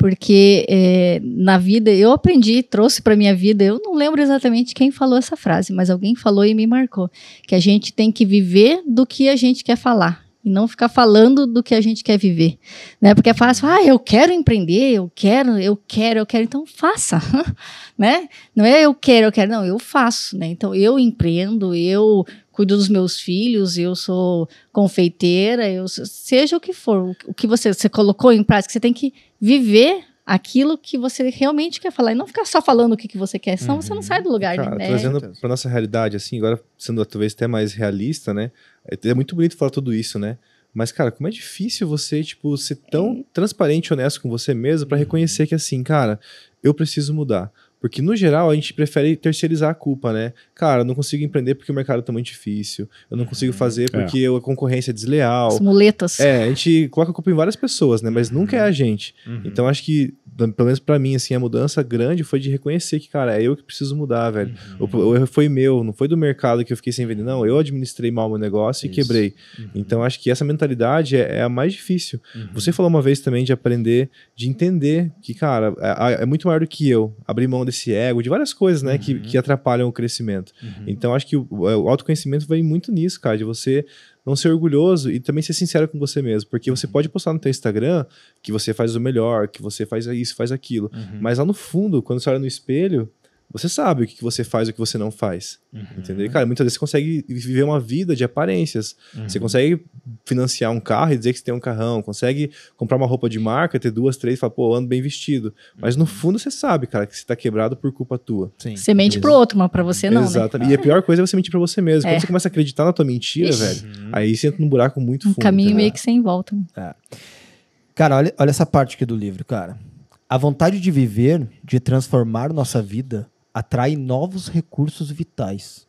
porque é, na vida eu aprendi, trouxe para minha vida. Eu não lembro exatamente quem falou essa frase, mas alguém falou e me marcou que a gente tem que viver do que a gente quer falar e não ficar falando do que a gente quer viver, né? Porque é fácil, ah, eu quero empreender, eu quero, eu quero, eu quero, então faça, [laughs] né? Não é eu quero, eu quero, não, eu faço, né? Então eu empreendo, eu cuido dos meus filhos, eu sou confeiteira, eu sou, seja o que for, o que você, você colocou em prática, você tem que viver aquilo que você realmente quer falar e não ficar só falando o que, que você quer, senão uhum. você não uhum. sai do lugar. Cara, Trazendo para nossa realidade, assim, agora sendo talvez até mais realista, né? É, é muito bonito falar tudo isso, né? Mas, cara, como é difícil você, tipo, ser tão é. transparente e honesto com você mesmo para uhum. reconhecer que, assim, cara, eu preciso mudar. Porque, no geral, a gente prefere terceirizar a culpa, né? Cara, eu não consigo empreender porque o mercado tá muito difícil. Eu não consigo uhum. fazer é. porque é. a concorrência é desleal. As muletas. É, a gente coloca a culpa em várias pessoas, né? Mas nunca é a gente. Uhum. Então, acho que pelo menos para mim, assim, a mudança grande foi de reconhecer que, cara, é eu que preciso mudar, velho. Uhum. O, erro foi meu, não foi do mercado que eu fiquei sem vender. Não, eu administrei mal meu negócio Isso. e quebrei. Uhum. Então, acho que essa mentalidade é, é a mais difícil. Uhum. Você falou uma vez também de aprender, de entender que, cara, é, é, muito maior do que eu. Abrir mão desse ego, de várias coisas, né, que, uhum. que atrapalham o crescimento. Uhum. Então, acho que o, é, o autoconhecimento vem muito nisso, cara, de você não ser orgulhoso e também ser sincero com você mesmo, porque você uhum. pode postar no teu Instagram que você faz o melhor, que você faz isso, faz aquilo, uhum. mas lá no fundo, quando você olha no espelho, você sabe o que você faz e o que você não faz. Uhum. Entendeu? cara, muitas vezes você consegue viver uma vida de aparências. Uhum. Você consegue financiar um carro e dizer que você tem um carrão. Consegue comprar uma roupa de marca, ter duas, três e falar, pô, ando bem vestido. Mas no uhum. fundo você sabe, cara, que você tá quebrado por culpa tua. Sim. Você mente pro outro, mas pra você não. Né? Exatamente. Né? E a pior coisa é você mentir pra você mesmo. É. Quando você começa a acreditar na tua mentira, Ixi. velho, uhum. aí você entra num buraco muito fundo. Um caminho tá? meio que sem volta. Né? É. Cara, olha, olha essa parte aqui do livro, cara. A vontade de viver, de transformar nossa vida, atrai novos recursos vitais.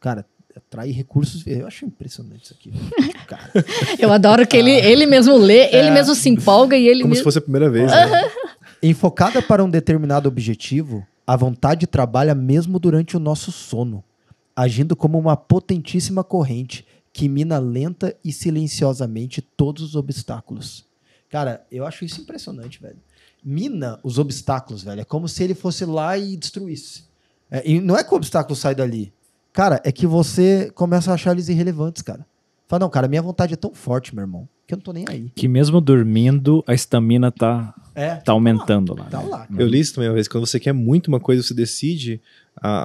Cara, atrai recursos. Eu acho impressionante isso aqui. [laughs] Cara. eu adoro que ele, ele mesmo lê, ah. ele mesmo se empolga e ele. Como mesmo... se fosse a primeira vez. Né? [laughs] Enfocada para um determinado objetivo, a vontade trabalha mesmo durante o nosso sono, agindo como uma potentíssima corrente que mina lenta e silenciosamente todos os obstáculos. Cara, eu acho isso impressionante, velho mina os obstáculos, velho. É como se ele fosse lá e destruísse. É, e não é que o obstáculo sai dali. Cara, é que você começa a achar eles irrelevantes, cara. Fala, não, cara, minha vontade é tão forte, meu irmão, que eu não tô nem aí. Que mesmo dormindo, a estamina tá, é, tá, tá aumentando lá. lá, tá né? lá eu li isso também uma vez, quando você quer muito uma coisa, você decide,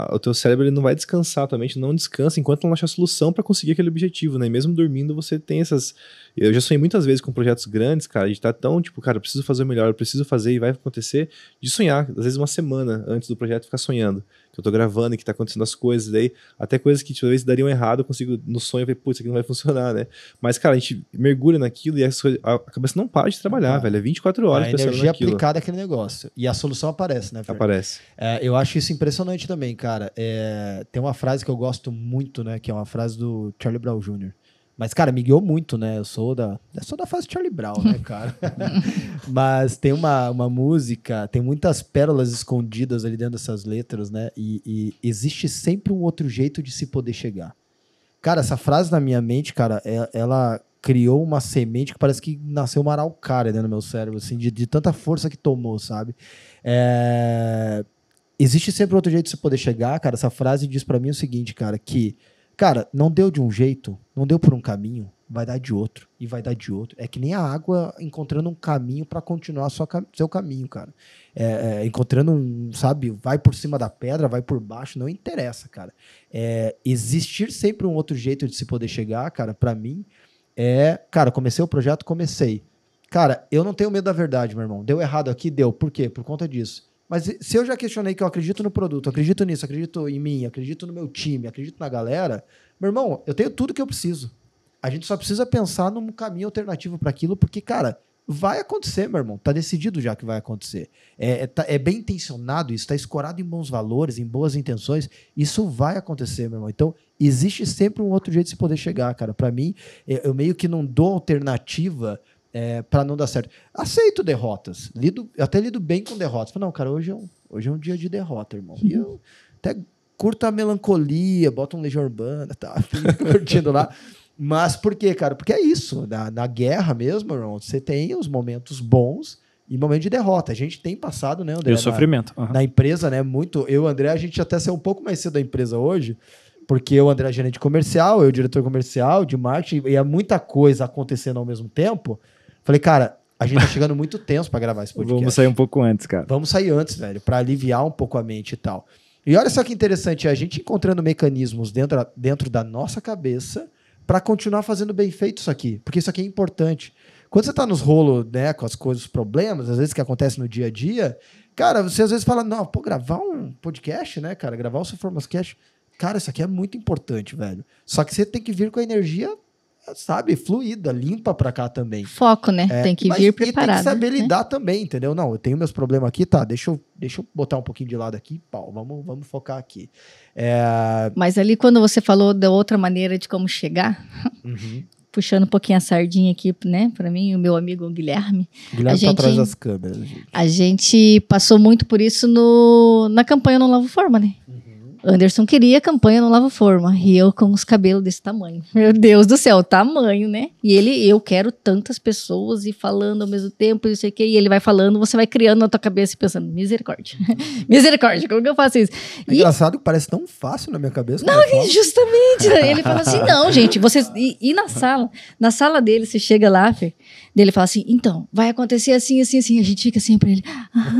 o teu cérebro ele não vai descansar, tua mente não descansa enquanto não achar solução para conseguir aquele objetivo, né? E mesmo dormindo, você tem essas. Eu já sonhei muitas vezes com projetos grandes, cara, de estar tá tão tipo, cara, eu preciso fazer o melhor, eu preciso fazer e vai acontecer, de sonhar, às vezes uma semana antes do projeto ficar sonhando que eu tô gravando e que tá acontecendo as coisas, daí até coisas que tipo, talvez dariam errado, eu consigo no sonho ver, putz, isso aqui não vai [laughs] funcionar, né? Mas, cara, a gente mergulha naquilo e a cabeça não para de trabalhar, ah, velho. É 24 horas a pensando energia naquilo. aplicada àquele negócio. E a solução aparece, né, Fer? Aparece. É, eu acho isso impressionante também, cara. É, tem uma frase que eu gosto muito, né, que é uma frase do Charlie Brown Jr., mas, cara, me guiou muito, né? Eu sou da, eu sou da fase Charlie Brown, né, [laughs] cara? Mas tem uma, uma música, tem muitas pérolas escondidas ali dentro dessas letras, né? E, e, existe sempre um outro jeito de se poder chegar. Cara, essa frase na minha mente, cara, é, ela criou uma semente que parece que nasceu uma araucária dentro do meu cérebro, assim, de, de tanta força que tomou, sabe? É... Existe sempre outro jeito de se poder chegar, cara. Essa frase diz para mim o seguinte, cara, que Cara, não deu de um jeito, não deu por um caminho, vai dar de outro e vai dar de outro. É que nem a água encontrando um caminho para continuar sua, seu caminho, cara. É, é, encontrando, sabe, vai por cima da pedra, vai por baixo, não interessa, cara. É, existir sempre um outro jeito de se poder chegar, cara, para mim é, cara, comecei o projeto, comecei. Cara, eu não tenho medo da verdade, meu irmão. Deu errado aqui, deu. Por quê? Por conta disso. Mas se eu já questionei que eu acredito no produto, acredito nisso, acredito em mim, acredito no meu time, acredito na galera, meu irmão, eu tenho tudo que eu preciso. A gente só precisa pensar num caminho alternativo para aquilo, porque, cara, vai acontecer, meu irmão. Tá decidido já que vai acontecer. É, é, tá, é bem intencionado isso, tá escorado em bons valores, em boas intenções. Isso vai acontecer, meu irmão. Então, existe sempre um outro jeito de se poder chegar, cara. Para mim, eu meio que não dou alternativa é, para não dar certo. Aceito derrotas. Lido, até lido bem com derrotas. Falo, não, cara, hoje é, um, hoje é um dia de derrota, irmão. E eu até curto a melancolia, boto um Legião Urbana, tá? [laughs] curtindo lá. Mas por quê, cara? Porque é isso. Na, na guerra mesmo, irmão, você tem os momentos bons e momentos de derrota. A gente tem passado, né, André? E o sofrimento. Uhum. Na, empresa, né? Muito. Eu, André, a gente até saiu um pouco mais cedo da empresa hoje, porque eu, André, gerente comercial, eu, diretor comercial de marketing, e é muita coisa acontecendo ao mesmo tempo Falei, cara, a gente tá [laughs] chegando muito tenso para gravar esse podcast. Vamos sair um pouco antes, cara. Vamos sair antes, velho, para aliviar um pouco a mente e tal. E olha só que interessante, é a gente encontrando mecanismos dentro, dentro da nossa cabeça para continuar fazendo bem feito isso aqui, porque isso aqui é importante. Quando você tá nos rolos, né, com as coisas, os problemas, às vezes que acontece no dia a dia, cara, você às vezes fala, não, pô, gravar um podcast, né, cara, gravar o seu Formascast, cara, isso aqui é muito importante, velho. Só que você tem que vir com a energia sabe, fluida, limpa para cá também. Foco, né? É, tem que mas, vir preparado. Tem que né? saber né? lidar também, entendeu? Não, eu tenho meus problemas aqui, tá, deixa eu, deixa eu botar um pouquinho de lado aqui, pau, vamos, vamos focar aqui. É... Mas ali quando você falou da outra maneira de como chegar, uhum. [laughs] puxando um pouquinho a sardinha aqui, né, para mim, o meu amigo Guilherme. Guilherme a gente, tá atrás das câmeras. Gente. A gente passou muito por isso no, na campanha No Novo Forma, né? Uhum. Anderson queria campanha no Lava Forma e eu com os cabelos desse tamanho. Meu Deus do céu, tamanho, né? E ele, eu quero tantas pessoas e falando ao mesmo tempo, não sei o quê. E ele vai falando, você vai criando na tua cabeça e pensando, misericórdia, [laughs] misericórdia, como que eu faço isso? É e... Engraçado que parece tão fácil na minha cabeça. Né? Não, justamente. Né? ele fala assim, não, gente, vocês. E, e, na sala? Na sala dele, você chega lá, filho, dele fala assim, então, vai acontecer assim, assim, assim. A gente fica sempre assim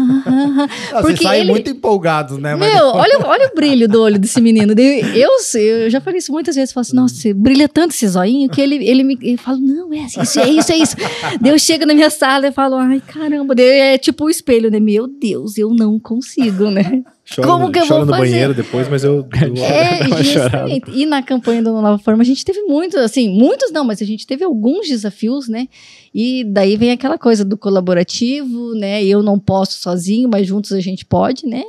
ele. [laughs] Porque Você sai ele... muito empolgado, né? Meu, olha, olha o brilho do olho desse menino. Eu, eu já falei isso muitas vezes. Eu falo assim, nossa, você brilha tanto esse zoinho que ele, ele me eu fala, não, é assim, isso, é isso, é isso. Deus chega na minha sala e falo, ai, caramba. é tipo o um espelho, né? Meu Deus, eu não consigo, né? Choro, Como que eu vou no fazer? banheiro depois, mas eu. é, é [laughs] assim, E na campanha do Nova Forma, a gente teve muitos, assim, muitos não, mas a gente teve alguns desafios, né? E daí vem aquela coisa do colaborativo, né? Eu não posso sozinho, mas juntos a gente pode, né?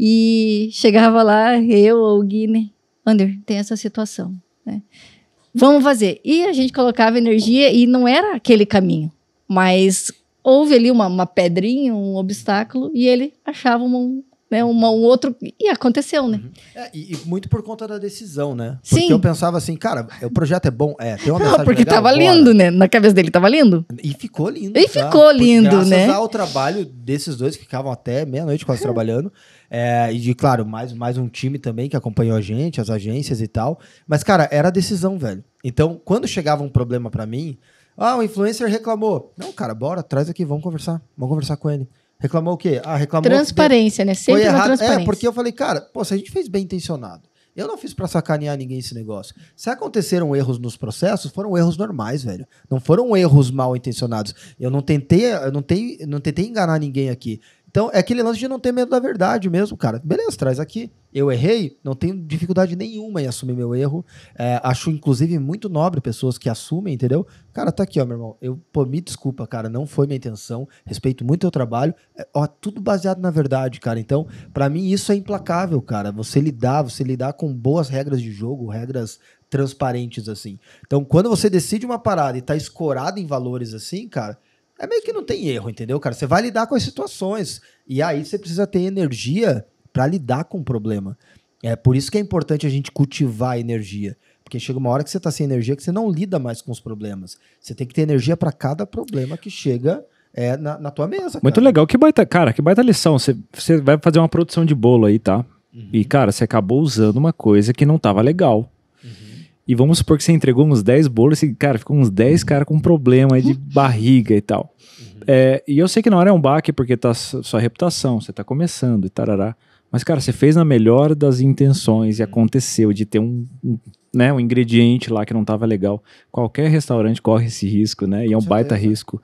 E chegava lá, eu ou o Guine, né? Ander, tem essa situação, né? Vamos fazer. E a gente colocava energia e não era aquele caminho, mas houve ali uma, uma pedrinha, um obstáculo, e ele achava um, né, uma, um outro. E aconteceu, né? Uhum. É, e, e, muito por conta da decisão, né? Porque Sim. eu pensava assim, cara, o projeto é bom, é, tem uma mensagem Porque legal, tava lindo, né? Na cabeça dele tava lindo. E ficou lindo. E tá? ficou lindo, por, né? Graças ao trabalho desses dois que ficavam até meia-noite quase [laughs] trabalhando. É, e, de, claro, mais, mais um time também que acompanhou a gente, as agências e tal. Mas, cara, era decisão, velho. Então, quando chegava um problema para mim, ah, o influencer reclamou. Não, cara, bora, traz aqui, vamos conversar. Vamos conversar com ele. Reclamou o quê? Ah, reclamou. Transparência, né? Sempre foi errado. É, transparência. É, porque eu falei, cara, pô, se a gente fez bem intencionado. Eu não fiz para sacanear ninguém esse negócio. Se aconteceram erros nos processos, foram erros normais, velho. Não foram erros mal intencionados. Eu não tentei, eu não tentei, não tentei enganar ninguém aqui. Então, é aquele lance de não ter medo da verdade mesmo, cara. Beleza, traz aqui. Eu errei, não tenho dificuldade nenhuma em assumir meu erro. É, acho, inclusive, muito nobre pessoas que assumem, entendeu? Cara, tá aqui, ó, meu irmão. Eu, pô, me desculpa, cara, não foi minha intenção. Respeito muito o teu trabalho. É, ó, tudo baseado na verdade, cara. Então, para mim, isso é implacável, cara. Você lidar, você lidar com boas regras de jogo, regras transparentes, assim. Então, quando você decide uma parada e tá escorado em valores assim, cara, é meio que não tem erro, entendeu, cara? Você vai lidar com as situações. E aí você precisa ter energia para lidar com o problema. É por isso que é importante a gente cultivar a energia. Porque chega uma hora que você está sem energia que você não lida mais com os problemas. Você tem que ter energia para cada problema que chega é, na, na tua mesa. Muito cara. legal. Que baita, cara, que baita lição. Você, você vai fazer uma produção de bolo aí, tá? Uhum. E, cara, você acabou usando uma coisa que não estava legal. E vamos supor que você entregou uns 10 bolos e, cara, ficou uns 10 cara com problema de barriga e tal. Uhum. É, e eu sei que na hora é um baque porque tá sua reputação, você tá começando e tarará. Mas, cara, você fez na melhor das intenções e uhum. aconteceu de ter um, um né, um ingrediente lá que não tava legal. Qualquer restaurante corre esse risco, né? E é um baita risco.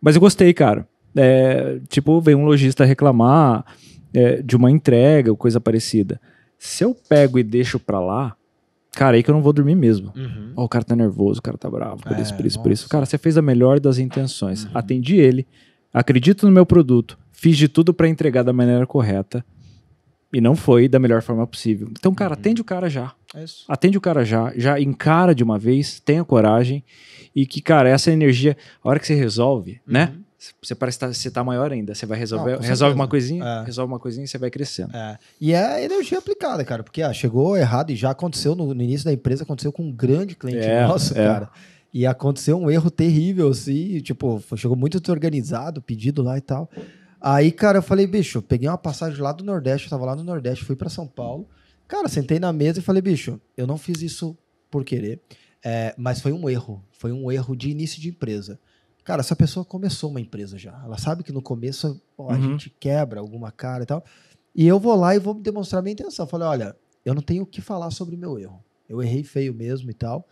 Mas eu gostei, cara. É, tipo, veio um lojista reclamar é, de uma entrega ou coisa parecida. Se eu pego e deixo pra lá, Cara, é aí que eu não vou dormir mesmo. Uhum. Oh, o cara tá nervoso, o cara tá bravo, por é, isso, por isso, por isso. Cara, você fez a melhor das intenções. Uhum. Atendi ele, acredito no meu produto, fiz de tudo para entregar da maneira correta e não foi da melhor forma possível. Então, cara, uhum. atende o cara já. É atende o cara já, já encara de uma vez, tenha coragem e que, cara, essa energia, a hora que você resolve, né? Uhum você parece que tá, você tá maior ainda. Você vai resolver, Não, resolve uma coisinha, é. resolve uma coisinha e você vai crescendo. É. E é energia aplicada, cara, porque ah, chegou errado e já aconteceu no, no, início da empresa, aconteceu com um grande cliente é, nosso, é. cara. E aconteceu um erro terrível, assim, tipo, chegou muito desorganizado, pedido lá e tal. Aí, cara, eu falei, bicho, peguei uma passagem lá do Nordeste, eu tava lá no Nordeste, fui para São Paulo. Cara, sentei na mesa e falei, bicho, eu não fiz isso por querer, é, mas foi um erro. Foi um erro de início de empresa. Cara, essa pessoa começou uma empresa já. Ela sabe que no começo ó, a uhum. gente quebra alguma cara e tal. E eu vou lá e vou demonstrar minha intenção. falei, olha, eu não tenho o que falar sobre meu erro. Eu errei feio mesmo e tal.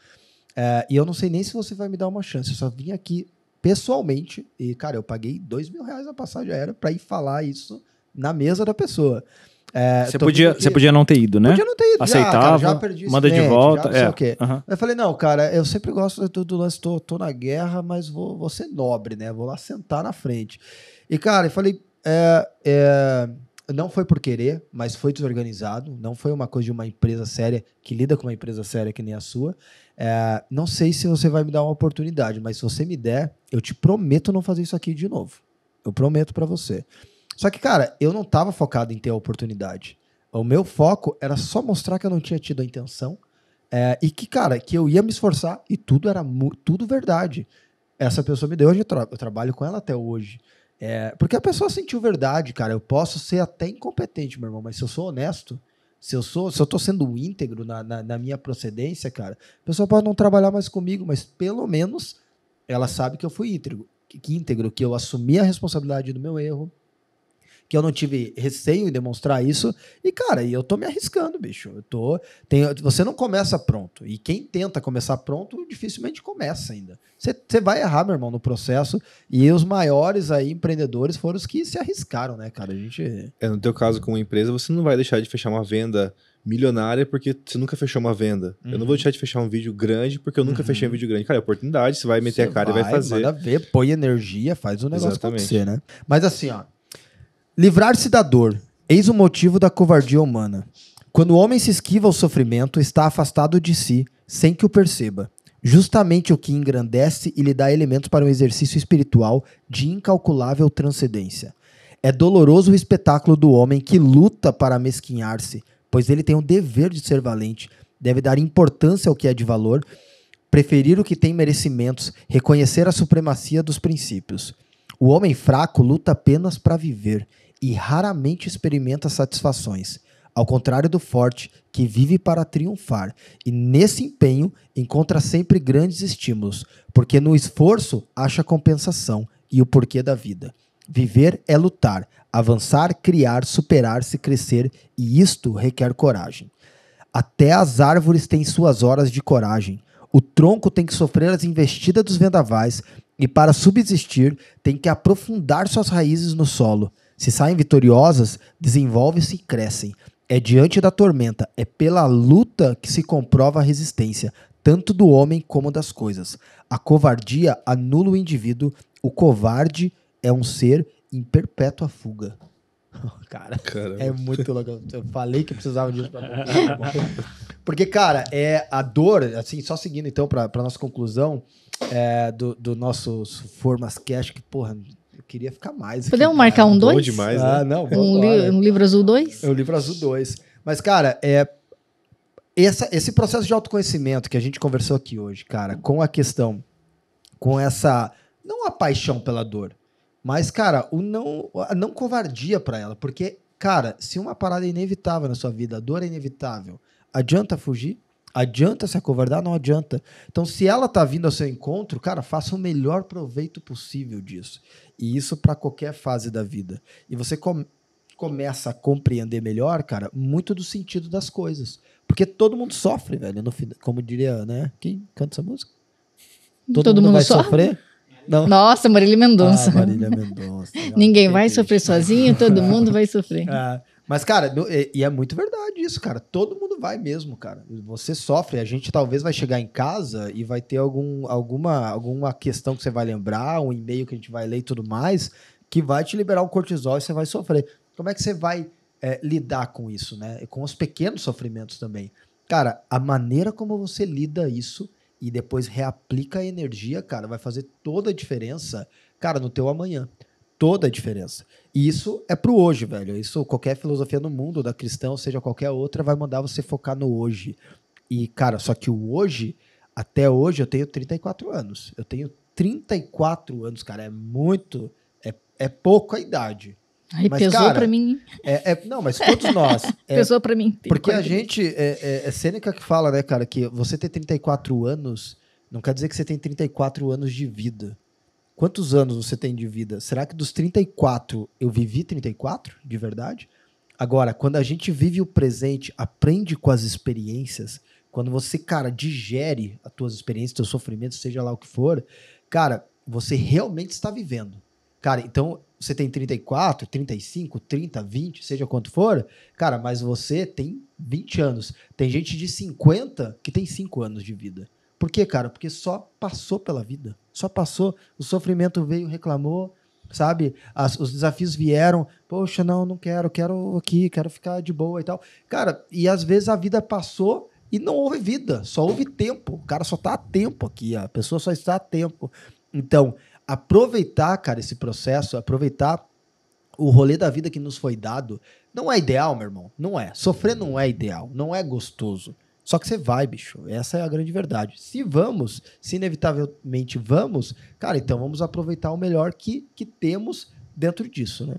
É, e eu não sei nem se você vai me dar uma chance. Eu só vim aqui pessoalmente. E, cara, eu paguei dois mil reais na passagem aérea para ir falar isso na mesa da pessoa. É, você, podia, que... você podia não ter ido, né? Podia não ter ido. Ah, Aceitava, cara, já perdi manda de volta. Já, é. o quê. Uhum. Eu falei, não, cara, eu sempre gosto do, do lance, tô, tô na guerra, mas vou, vou ser nobre, né? Vou lá sentar na frente. E, cara, eu falei, é, é, não foi por querer, mas foi desorganizado. Não foi uma coisa de uma empresa séria que lida com uma empresa séria que nem a sua. É, não sei se você vai me dar uma oportunidade, mas se você me der, eu te prometo não fazer isso aqui de novo. Eu prometo para você. Só que, cara, eu não tava focado em ter a oportunidade. O meu foco era só mostrar que eu não tinha tido a intenção é, e que, cara, que eu ia me esforçar e tudo era tudo verdade. Essa pessoa me deu, hoje eu, tra eu trabalho com ela até hoje. É, porque a pessoa sentiu verdade, cara. Eu posso ser até incompetente, meu irmão, mas se eu sou honesto, se eu sou, se eu tô sendo íntegro na, na, na minha procedência, cara, a pessoa pode não trabalhar mais comigo, mas pelo menos ela sabe que eu fui íntegro, que, que íntegro, que eu assumi a responsabilidade do meu erro, que eu não tive receio em demonstrar isso. E, cara, eu tô me arriscando, bicho. Eu tô. Tem, você não começa pronto. E quem tenta começar pronto, dificilmente começa ainda. Você vai errar, meu irmão, no processo. E os maiores aí, empreendedores, foram os que se arriscaram, né, cara? A gente. É, no teu caso, com uma empresa, você não vai deixar de fechar uma venda milionária porque você nunca fechou uma venda. Uhum. Eu não vou uhum. deixar de fechar um vídeo grande porque eu nunca uhum. fechei um vídeo grande. Cara, é oportunidade, você vai meter você a cara vai, e vai fazer. Manda ver, põe energia, faz o negócio Exatamente. acontecer, né? Mas assim, ó, Livrar-se da dor, eis o motivo da covardia humana. Quando o homem se esquiva ao sofrimento, está afastado de si, sem que o perceba. Justamente o que engrandece e lhe dá elementos para um exercício espiritual de incalculável transcendência. É doloroso o espetáculo do homem que luta para mesquinhar-se, pois ele tem o dever de ser valente, deve dar importância ao que é de valor, preferir o que tem merecimentos, reconhecer a supremacia dos princípios. O homem fraco luta apenas para viver e raramente experimenta satisfações, ao contrário do forte, que vive para triunfar, e nesse empenho encontra sempre grandes estímulos, porque no esforço acha compensação e o porquê da vida. Viver é lutar, avançar, criar, superar-se, crescer, e isto requer coragem. Até as árvores têm suas horas de coragem. O tronco tem que sofrer as investidas dos vendavais e, para subsistir, tem que aprofundar suas raízes no solo. Se saem vitoriosas, desenvolvem-se e crescem. É diante da tormenta, é pela luta que se comprova a resistência, tanto do homem como das coisas. A covardia anula o indivíduo, o covarde é um ser em perpétua fuga. [laughs] Cara, Caramba. é muito legal. Eu falei que precisava disso pra [laughs] Porque, cara, é a dor, assim, só seguindo então pra, pra nossa conclusão é, do, do nosso Formas Cash, que, porra, eu queria ficar mais. Podemos marcar um 2? demais, ah, né? Ah, não. Um, li um, livro azul 2? É um livro azul 2. Mas, cara, é. Essa, esse processo de autoconhecimento que a gente conversou aqui hoje, cara, com a questão, com essa. Não a paixão pela dor, mas, cara, o não, a não covardia para ela. Porque, cara, se uma parada é inevitável na sua vida, a dor é inevitável, adianta fugir? Adianta se acovardar? Não adianta. Então, se ela tá vindo ao seu encontro, cara, faça o melhor proveito possível disso. E isso para qualquer fase da vida. E você começa a compreender melhor, cara, muito do sentido das coisas. Porque todo mundo sofre, velho. No, como diria, né? Quem canta essa música? Todo, todo mundo, mundo, vai sofre? sofrer? Não. Nossa, Marília Mendonça. Ah, Marília Mendonça. [laughs] Ninguém vai sofrer sozinho, todo mundo vai sofrer. [laughs] Ah, mas, cara, e é muito verdade isso, cara. Todo mundo vai mesmo, cara. Você sofre. A gente talvez vai chegar em casa e vai ter algum, alguma, alguma questão que você vai lembrar, um e-mail que a gente vai ler e tudo mais, que vai te liberar um cortisol e você vai sofrer. Como é que você vai é, lidar com isso, né? com os pequenos sofrimentos também. Cara, a maneira como você lida isso e depois reaplica a energia, cara, vai fazer toda a diferença, cara, no teu amanhã. Toda a diferença. E isso é pro hoje, velho. Isso qualquer filosofia no mundo, da cristã, ou seja qualquer outra, vai mandar você focar no hoje. E, cara, só que o hoje, até hoje, eu tenho 34 anos. Eu tenho 34 anos, cara. É muito. É, é pouco a idade. Aí mas, pesou cara, pra mim. É, é, não, mas todos nós. [laughs] É, pesou pra mim. Porque a gente. É, é, é, Sêneca que fala, né, cara, que você ter 34 anos não quer dizer que você tem 34 anos de vida quantos anos você tem de vida? Será que dos 34 eu vivi 34 de verdade? Agora, quando a gente vive o presente, aprende com as experiências, quando você, cara, digere as tuas experiências, teus sofrimentos, seja lá o que for, cara, você realmente está vivendo. Cara, então você tem 34, 35, 30, 20, seja quanto for, cara, mas você tem 20 anos. Tem gente de 50 que tem 5 anos de vida. Por quê, cara? Porque só passou pela vida só passou, o sofrimento veio, reclamou, sabe? As, os desafios vieram, poxa, não, não quero, quero aqui, quero ficar de boa e tal. Cara, e às vezes a vida passou e não houve vida, só houve tempo. O cara só está a tempo aqui, a pessoa só está a tempo. Então, aproveitar, cara, esse processo, aproveitar o rolê da vida que nos foi dado, não é ideal, meu irmão. Não é. Sofrer não é ideal, não é gostoso. Só que você vai, bicho. Essa é a grande verdade. Se vamos, se inevitavelmente vamos, cara, então vamos aproveitar o melhor que, que temos dentro disso, né?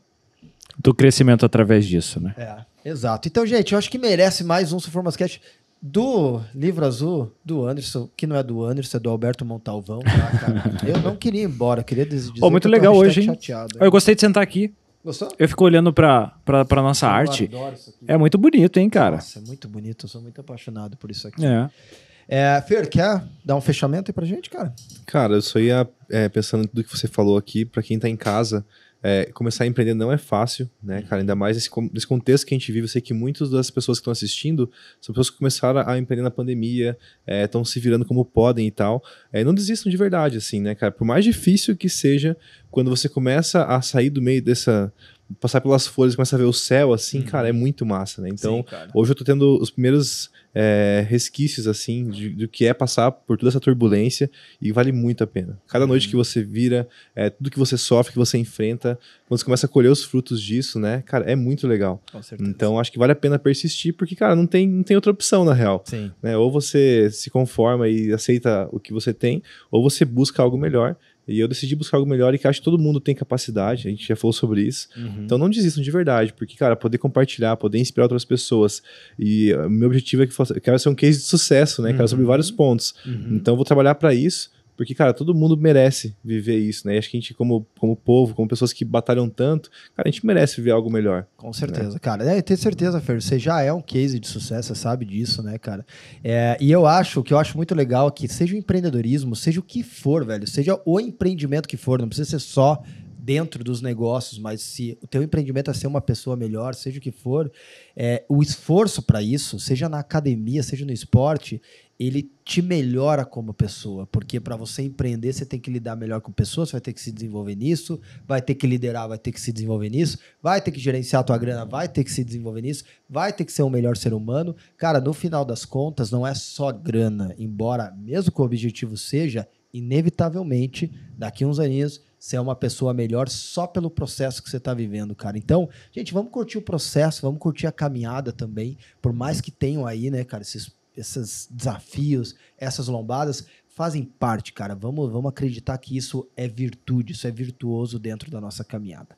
Do crescimento através disso, né? É, exato. Então, gente, eu acho que merece mais um Suformas Cash do livro azul do Anderson, que não é do Anderson, é do Alberto Montalvão. Tá, [laughs] eu não queria ir embora, queria dizer. Oh, muito legal hoje, hein? Chateado, hein? Eu gostei de sentar aqui. Gostou? Eu fico olhando pra, pra, pra nossa eu arte. É muito bonito, hein, cara? Nossa, é muito bonito. Eu sou muito apaixonado por isso aqui. É. é Fer, quer dar um fechamento aí pra gente, cara? Cara, eu só ia é, pensando em tudo que você falou aqui, pra quem tá em casa. É, começar a empreender não é fácil, né, cara? Ainda mais nesse, nesse, contexto que a gente vive. Eu sei que muitas das pessoas que estão assistindo são pessoas que começaram a empreender na pandemia, é, estão é, se virando como podem e tal. É, não desistam de verdade, assim, né, cara? Por mais difícil que seja, quando você começa a sair do meio dessa, passar pelas folhas, começa a ver o céu, assim, hum. cara, é muito massa, né? Então, Sim, hoje eu tô tendo os primeiros é, resquícios, assim, de, do que é passar por toda essa turbulência e vale muito a pena. Cada noite que uhum. você vira, é, tudo que você sofre, que você enfrenta, quando você começa a colher os frutos disso, né, cara, é muito legal. Então, acho que vale a pena persistir, porque, cara, não tem, não tem outra opção, na real. Sim. Né? Ou você se conforma e aceita o que você tem, ou você busca algo melhor e eu decidi buscar algo melhor e que acho que todo mundo tem capacidade, a gente já falou sobre isso. Uhum. Então não desistam de verdade, porque, cara, poder compartilhar, poder inspirar outras pessoas. E eh, meu objetivo é que eu quero ser um case de sucesso, né? Uhum. sobre vários pontos. Uhum. Então vou trabalhar para isso. Porque, cara, todo mundo merece viver isso, né? E acho que a gente, como, como povo, como pessoas que batalham tanto, cara, a gente merece viver algo melhor. Com né? certeza, né? cara. É, ter certeza, Fer, você já é um case de sucesso, você sabe disso, né, cara? É, e eu acho, o que eu acho muito legal é que seja o empreendedorismo, seja o que for, velho, seja o empreendimento que for, não precisa ser só dentro dos negócios, mas se o teu empreendimento é ser uma pessoa melhor, seja o que for, é, o esforço para isso, seja na academia, seja no esporte, ele te melhora como pessoa, porque para você empreender, você tem que lidar melhor com pessoas, você vai ter que se desenvolver nisso, vai ter que liderar, vai ter que se desenvolver nisso, vai ter que gerenciar a tua grana, vai ter que se desenvolver nisso, vai ter que ser um melhor ser humano. Cara, no final das contas, não é só grana, embora mesmo que o objetivo seja, inevitavelmente, daqui uns aninhos, você é uma pessoa melhor só pelo processo que você está vivendo, cara. Então, gente, vamos curtir o processo, vamos curtir a caminhada também, por mais que tenham aí, né, cara, esses esses desafios, essas lombadas fazem parte, cara. Vamos, vamos acreditar que isso é virtude, isso é virtuoso dentro da nossa caminhada.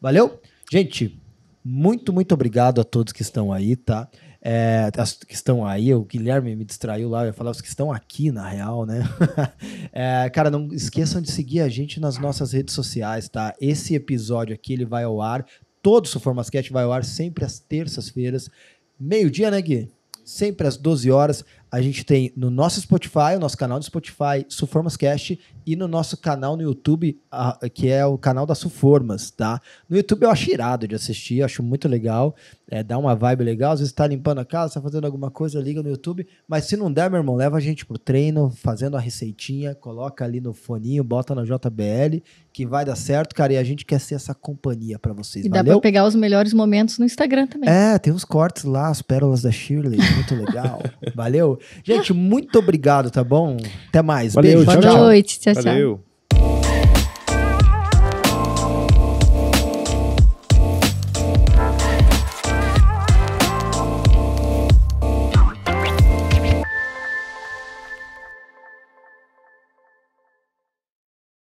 Valeu? Gente, muito, muito obrigado a todos que estão aí, tá? É, as que estão aí, o Guilherme me distraiu lá, eu ia falar os que estão aqui, na real, né? [laughs] é, cara, não esqueçam de seguir a gente nas nossas redes sociais, tá? Esse episódio aqui, ele vai ao ar, todo o Formasquete vai ao ar sempre às terças-feiras, meio-dia, né, Gui? sempre às 12 horas. A gente tem no nosso Spotify, o nosso canal do Spotify, Suformas Cast, e no nosso canal no YouTube, que é o canal da Suformas, tá? No YouTube eu acho irado de assistir, acho muito legal, é, dá uma vibe legal. Às vezes tá limpando a casa, tá fazendo alguma coisa, liga no YouTube. Mas se não der, meu irmão, leva a gente pro treino, fazendo a receitinha, coloca ali no foninho, bota na JBL, que vai dar certo, cara. E a gente quer ser essa companhia para vocês, E dá valeu? pra pegar os melhores momentos no Instagram também. É, tem uns cortes lá, as pérolas da Shirley, muito legal. [laughs] valeu? Gente, muito obrigado, tá bom? Até mais. Valeu, Beijo. Boa tchau, noite, tchau. Valeu.